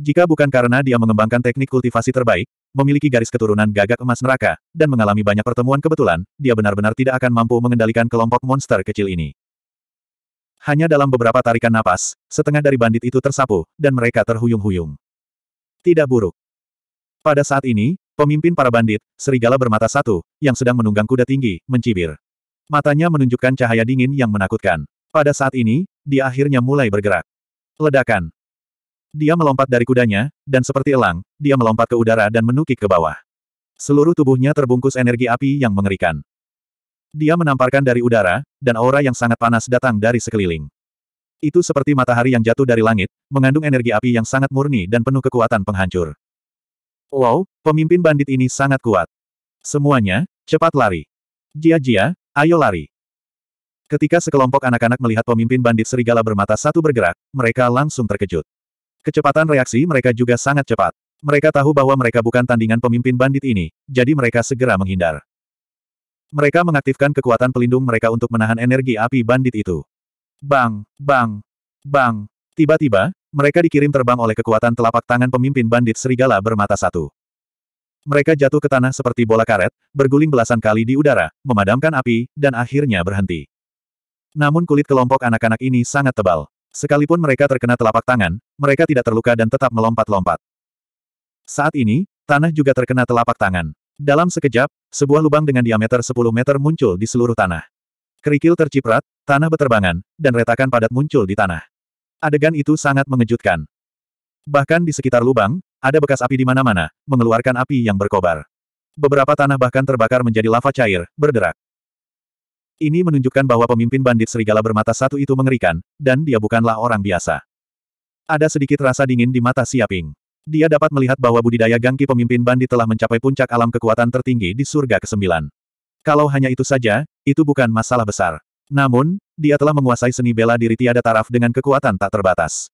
Jika bukan karena dia mengembangkan teknik kultivasi terbaik, memiliki garis keturunan gagak emas neraka, dan mengalami banyak pertemuan kebetulan, dia benar-benar tidak akan mampu mengendalikan kelompok monster kecil ini. Hanya dalam beberapa tarikan napas, setengah dari bandit itu tersapu, dan mereka terhuyung-huyung. Tidak buruk. Pada saat ini, pemimpin para bandit, serigala bermata satu, yang sedang menunggang kuda tinggi, mencibir. Matanya menunjukkan cahaya dingin yang menakutkan. Pada saat ini, dia akhirnya mulai bergerak. Ledakan. Dia melompat dari kudanya, dan seperti elang, dia melompat ke udara dan menukik ke bawah. Seluruh tubuhnya terbungkus energi api yang mengerikan. Dia menamparkan dari udara, dan aura yang sangat panas datang dari sekeliling. Itu seperti matahari yang jatuh dari langit, mengandung energi api yang sangat murni dan penuh kekuatan penghancur. Wow, pemimpin bandit ini sangat kuat. Semuanya, cepat lari. Jia-jia, ayo lari. Ketika sekelompok anak-anak melihat pemimpin bandit serigala bermata satu bergerak, mereka langsung terkejut. Kecepatan reaksi mereka juga sangat cepat. Mereka tahu bahwa mereka bukan tandingan pemimpin bandit ini, jadi mereka segera menghindar. Mereka mengaktifkan kekuatan pelindung mereka untuk menahan energi api bandit itu. Bang, bang, bang. Tiba-tiba, mereka dikirim terbang oleh kekuatan telapak tangan pemimpin bandit serigala bermata satu. Mereka jatuh ke tanah seperti bola karet, berguling belasan kali di udara, memadamkan api, dan akhirnya berhenti. Namun kulit kelompok anak-anak ini sangat tebal. Sekalipun mereka terkena telapak tangan, mereka tidak terluka dan tetap melompat-lompat. Saat ini, tanah juga terkena telapak tangan. Dalam sekejap, sebuah lubang dengan diameter 10 meter muncul di seluruh tanah. Kerikil terciprat, tanah beterbangan, dan retakan padat muncul di tanah. Adegan itu sangat mengejutkan. Bahkan di sekitar lubang, ada bekas api di mana-mana, mengeluarkan api yang berkobar. Beberapa tanah bahkan terbakar menjadi lava cair, berderak. Ini menunjukkan bahwa pemimpin bandit serigala bermata satu itu mengerikan, dan dia bukanlah orang biasa. Ada sedikit rasa dingin di mata Siaping. Dia dapat melihat bahwa budidaya gangki pemimpin bandit telah mencapai puncak alam kekuatan tertinggi di surga ke-9. Kalau hanya itu saja, itu bukan masalah besar. Namun, dia telah menguasai seni bela diri tiada taraf dengan kekuatan tak terbatas.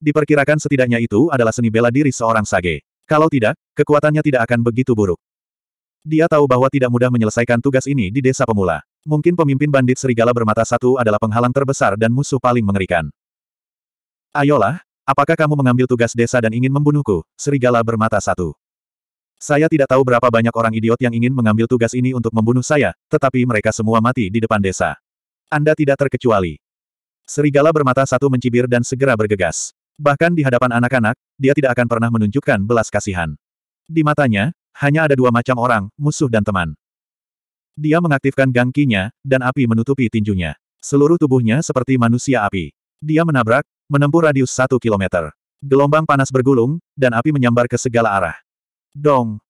Diperkirakan setidaknya itu adalah seni bela diri seorang sage. Kalau tidak, kekuatannya tidak akan begitu buruk. Dia tahu bahwa tidak mudah menyelesaikan tugas ini di desa pemula. Mungkin pemimpin bandit serigala bermata satu adalah penghalang terbesar dan musuh paling mengerikan. Ayolah, Apakah kamu mengambil tugas desa dan ingin membunuhku, serigala bermata satu? Saya tidak tahu berapa banyak orang idiot yang ingin mengambil tugas ini untuk membunuh saya, tetapi mereka semua mati di depan desa. Anda tidak terkecuali. Serigala bermata satu mencibir dan segera bergegas. Bahkan di hadapan anak-anak, dia tidak akan pernah menunjukkan belas kasihan. Di matanya, hanya ada dua macam orang, musuh dan teman. Dia mengaktifkan gangkinya, dan api menutupi tinjunya. Seluruh tubuhnya seperti manusia api. Dia menabrak, menempuh radius 1 kilometer. Gelombang panas bergulung, dan api menyambar ke segala arah. Dong!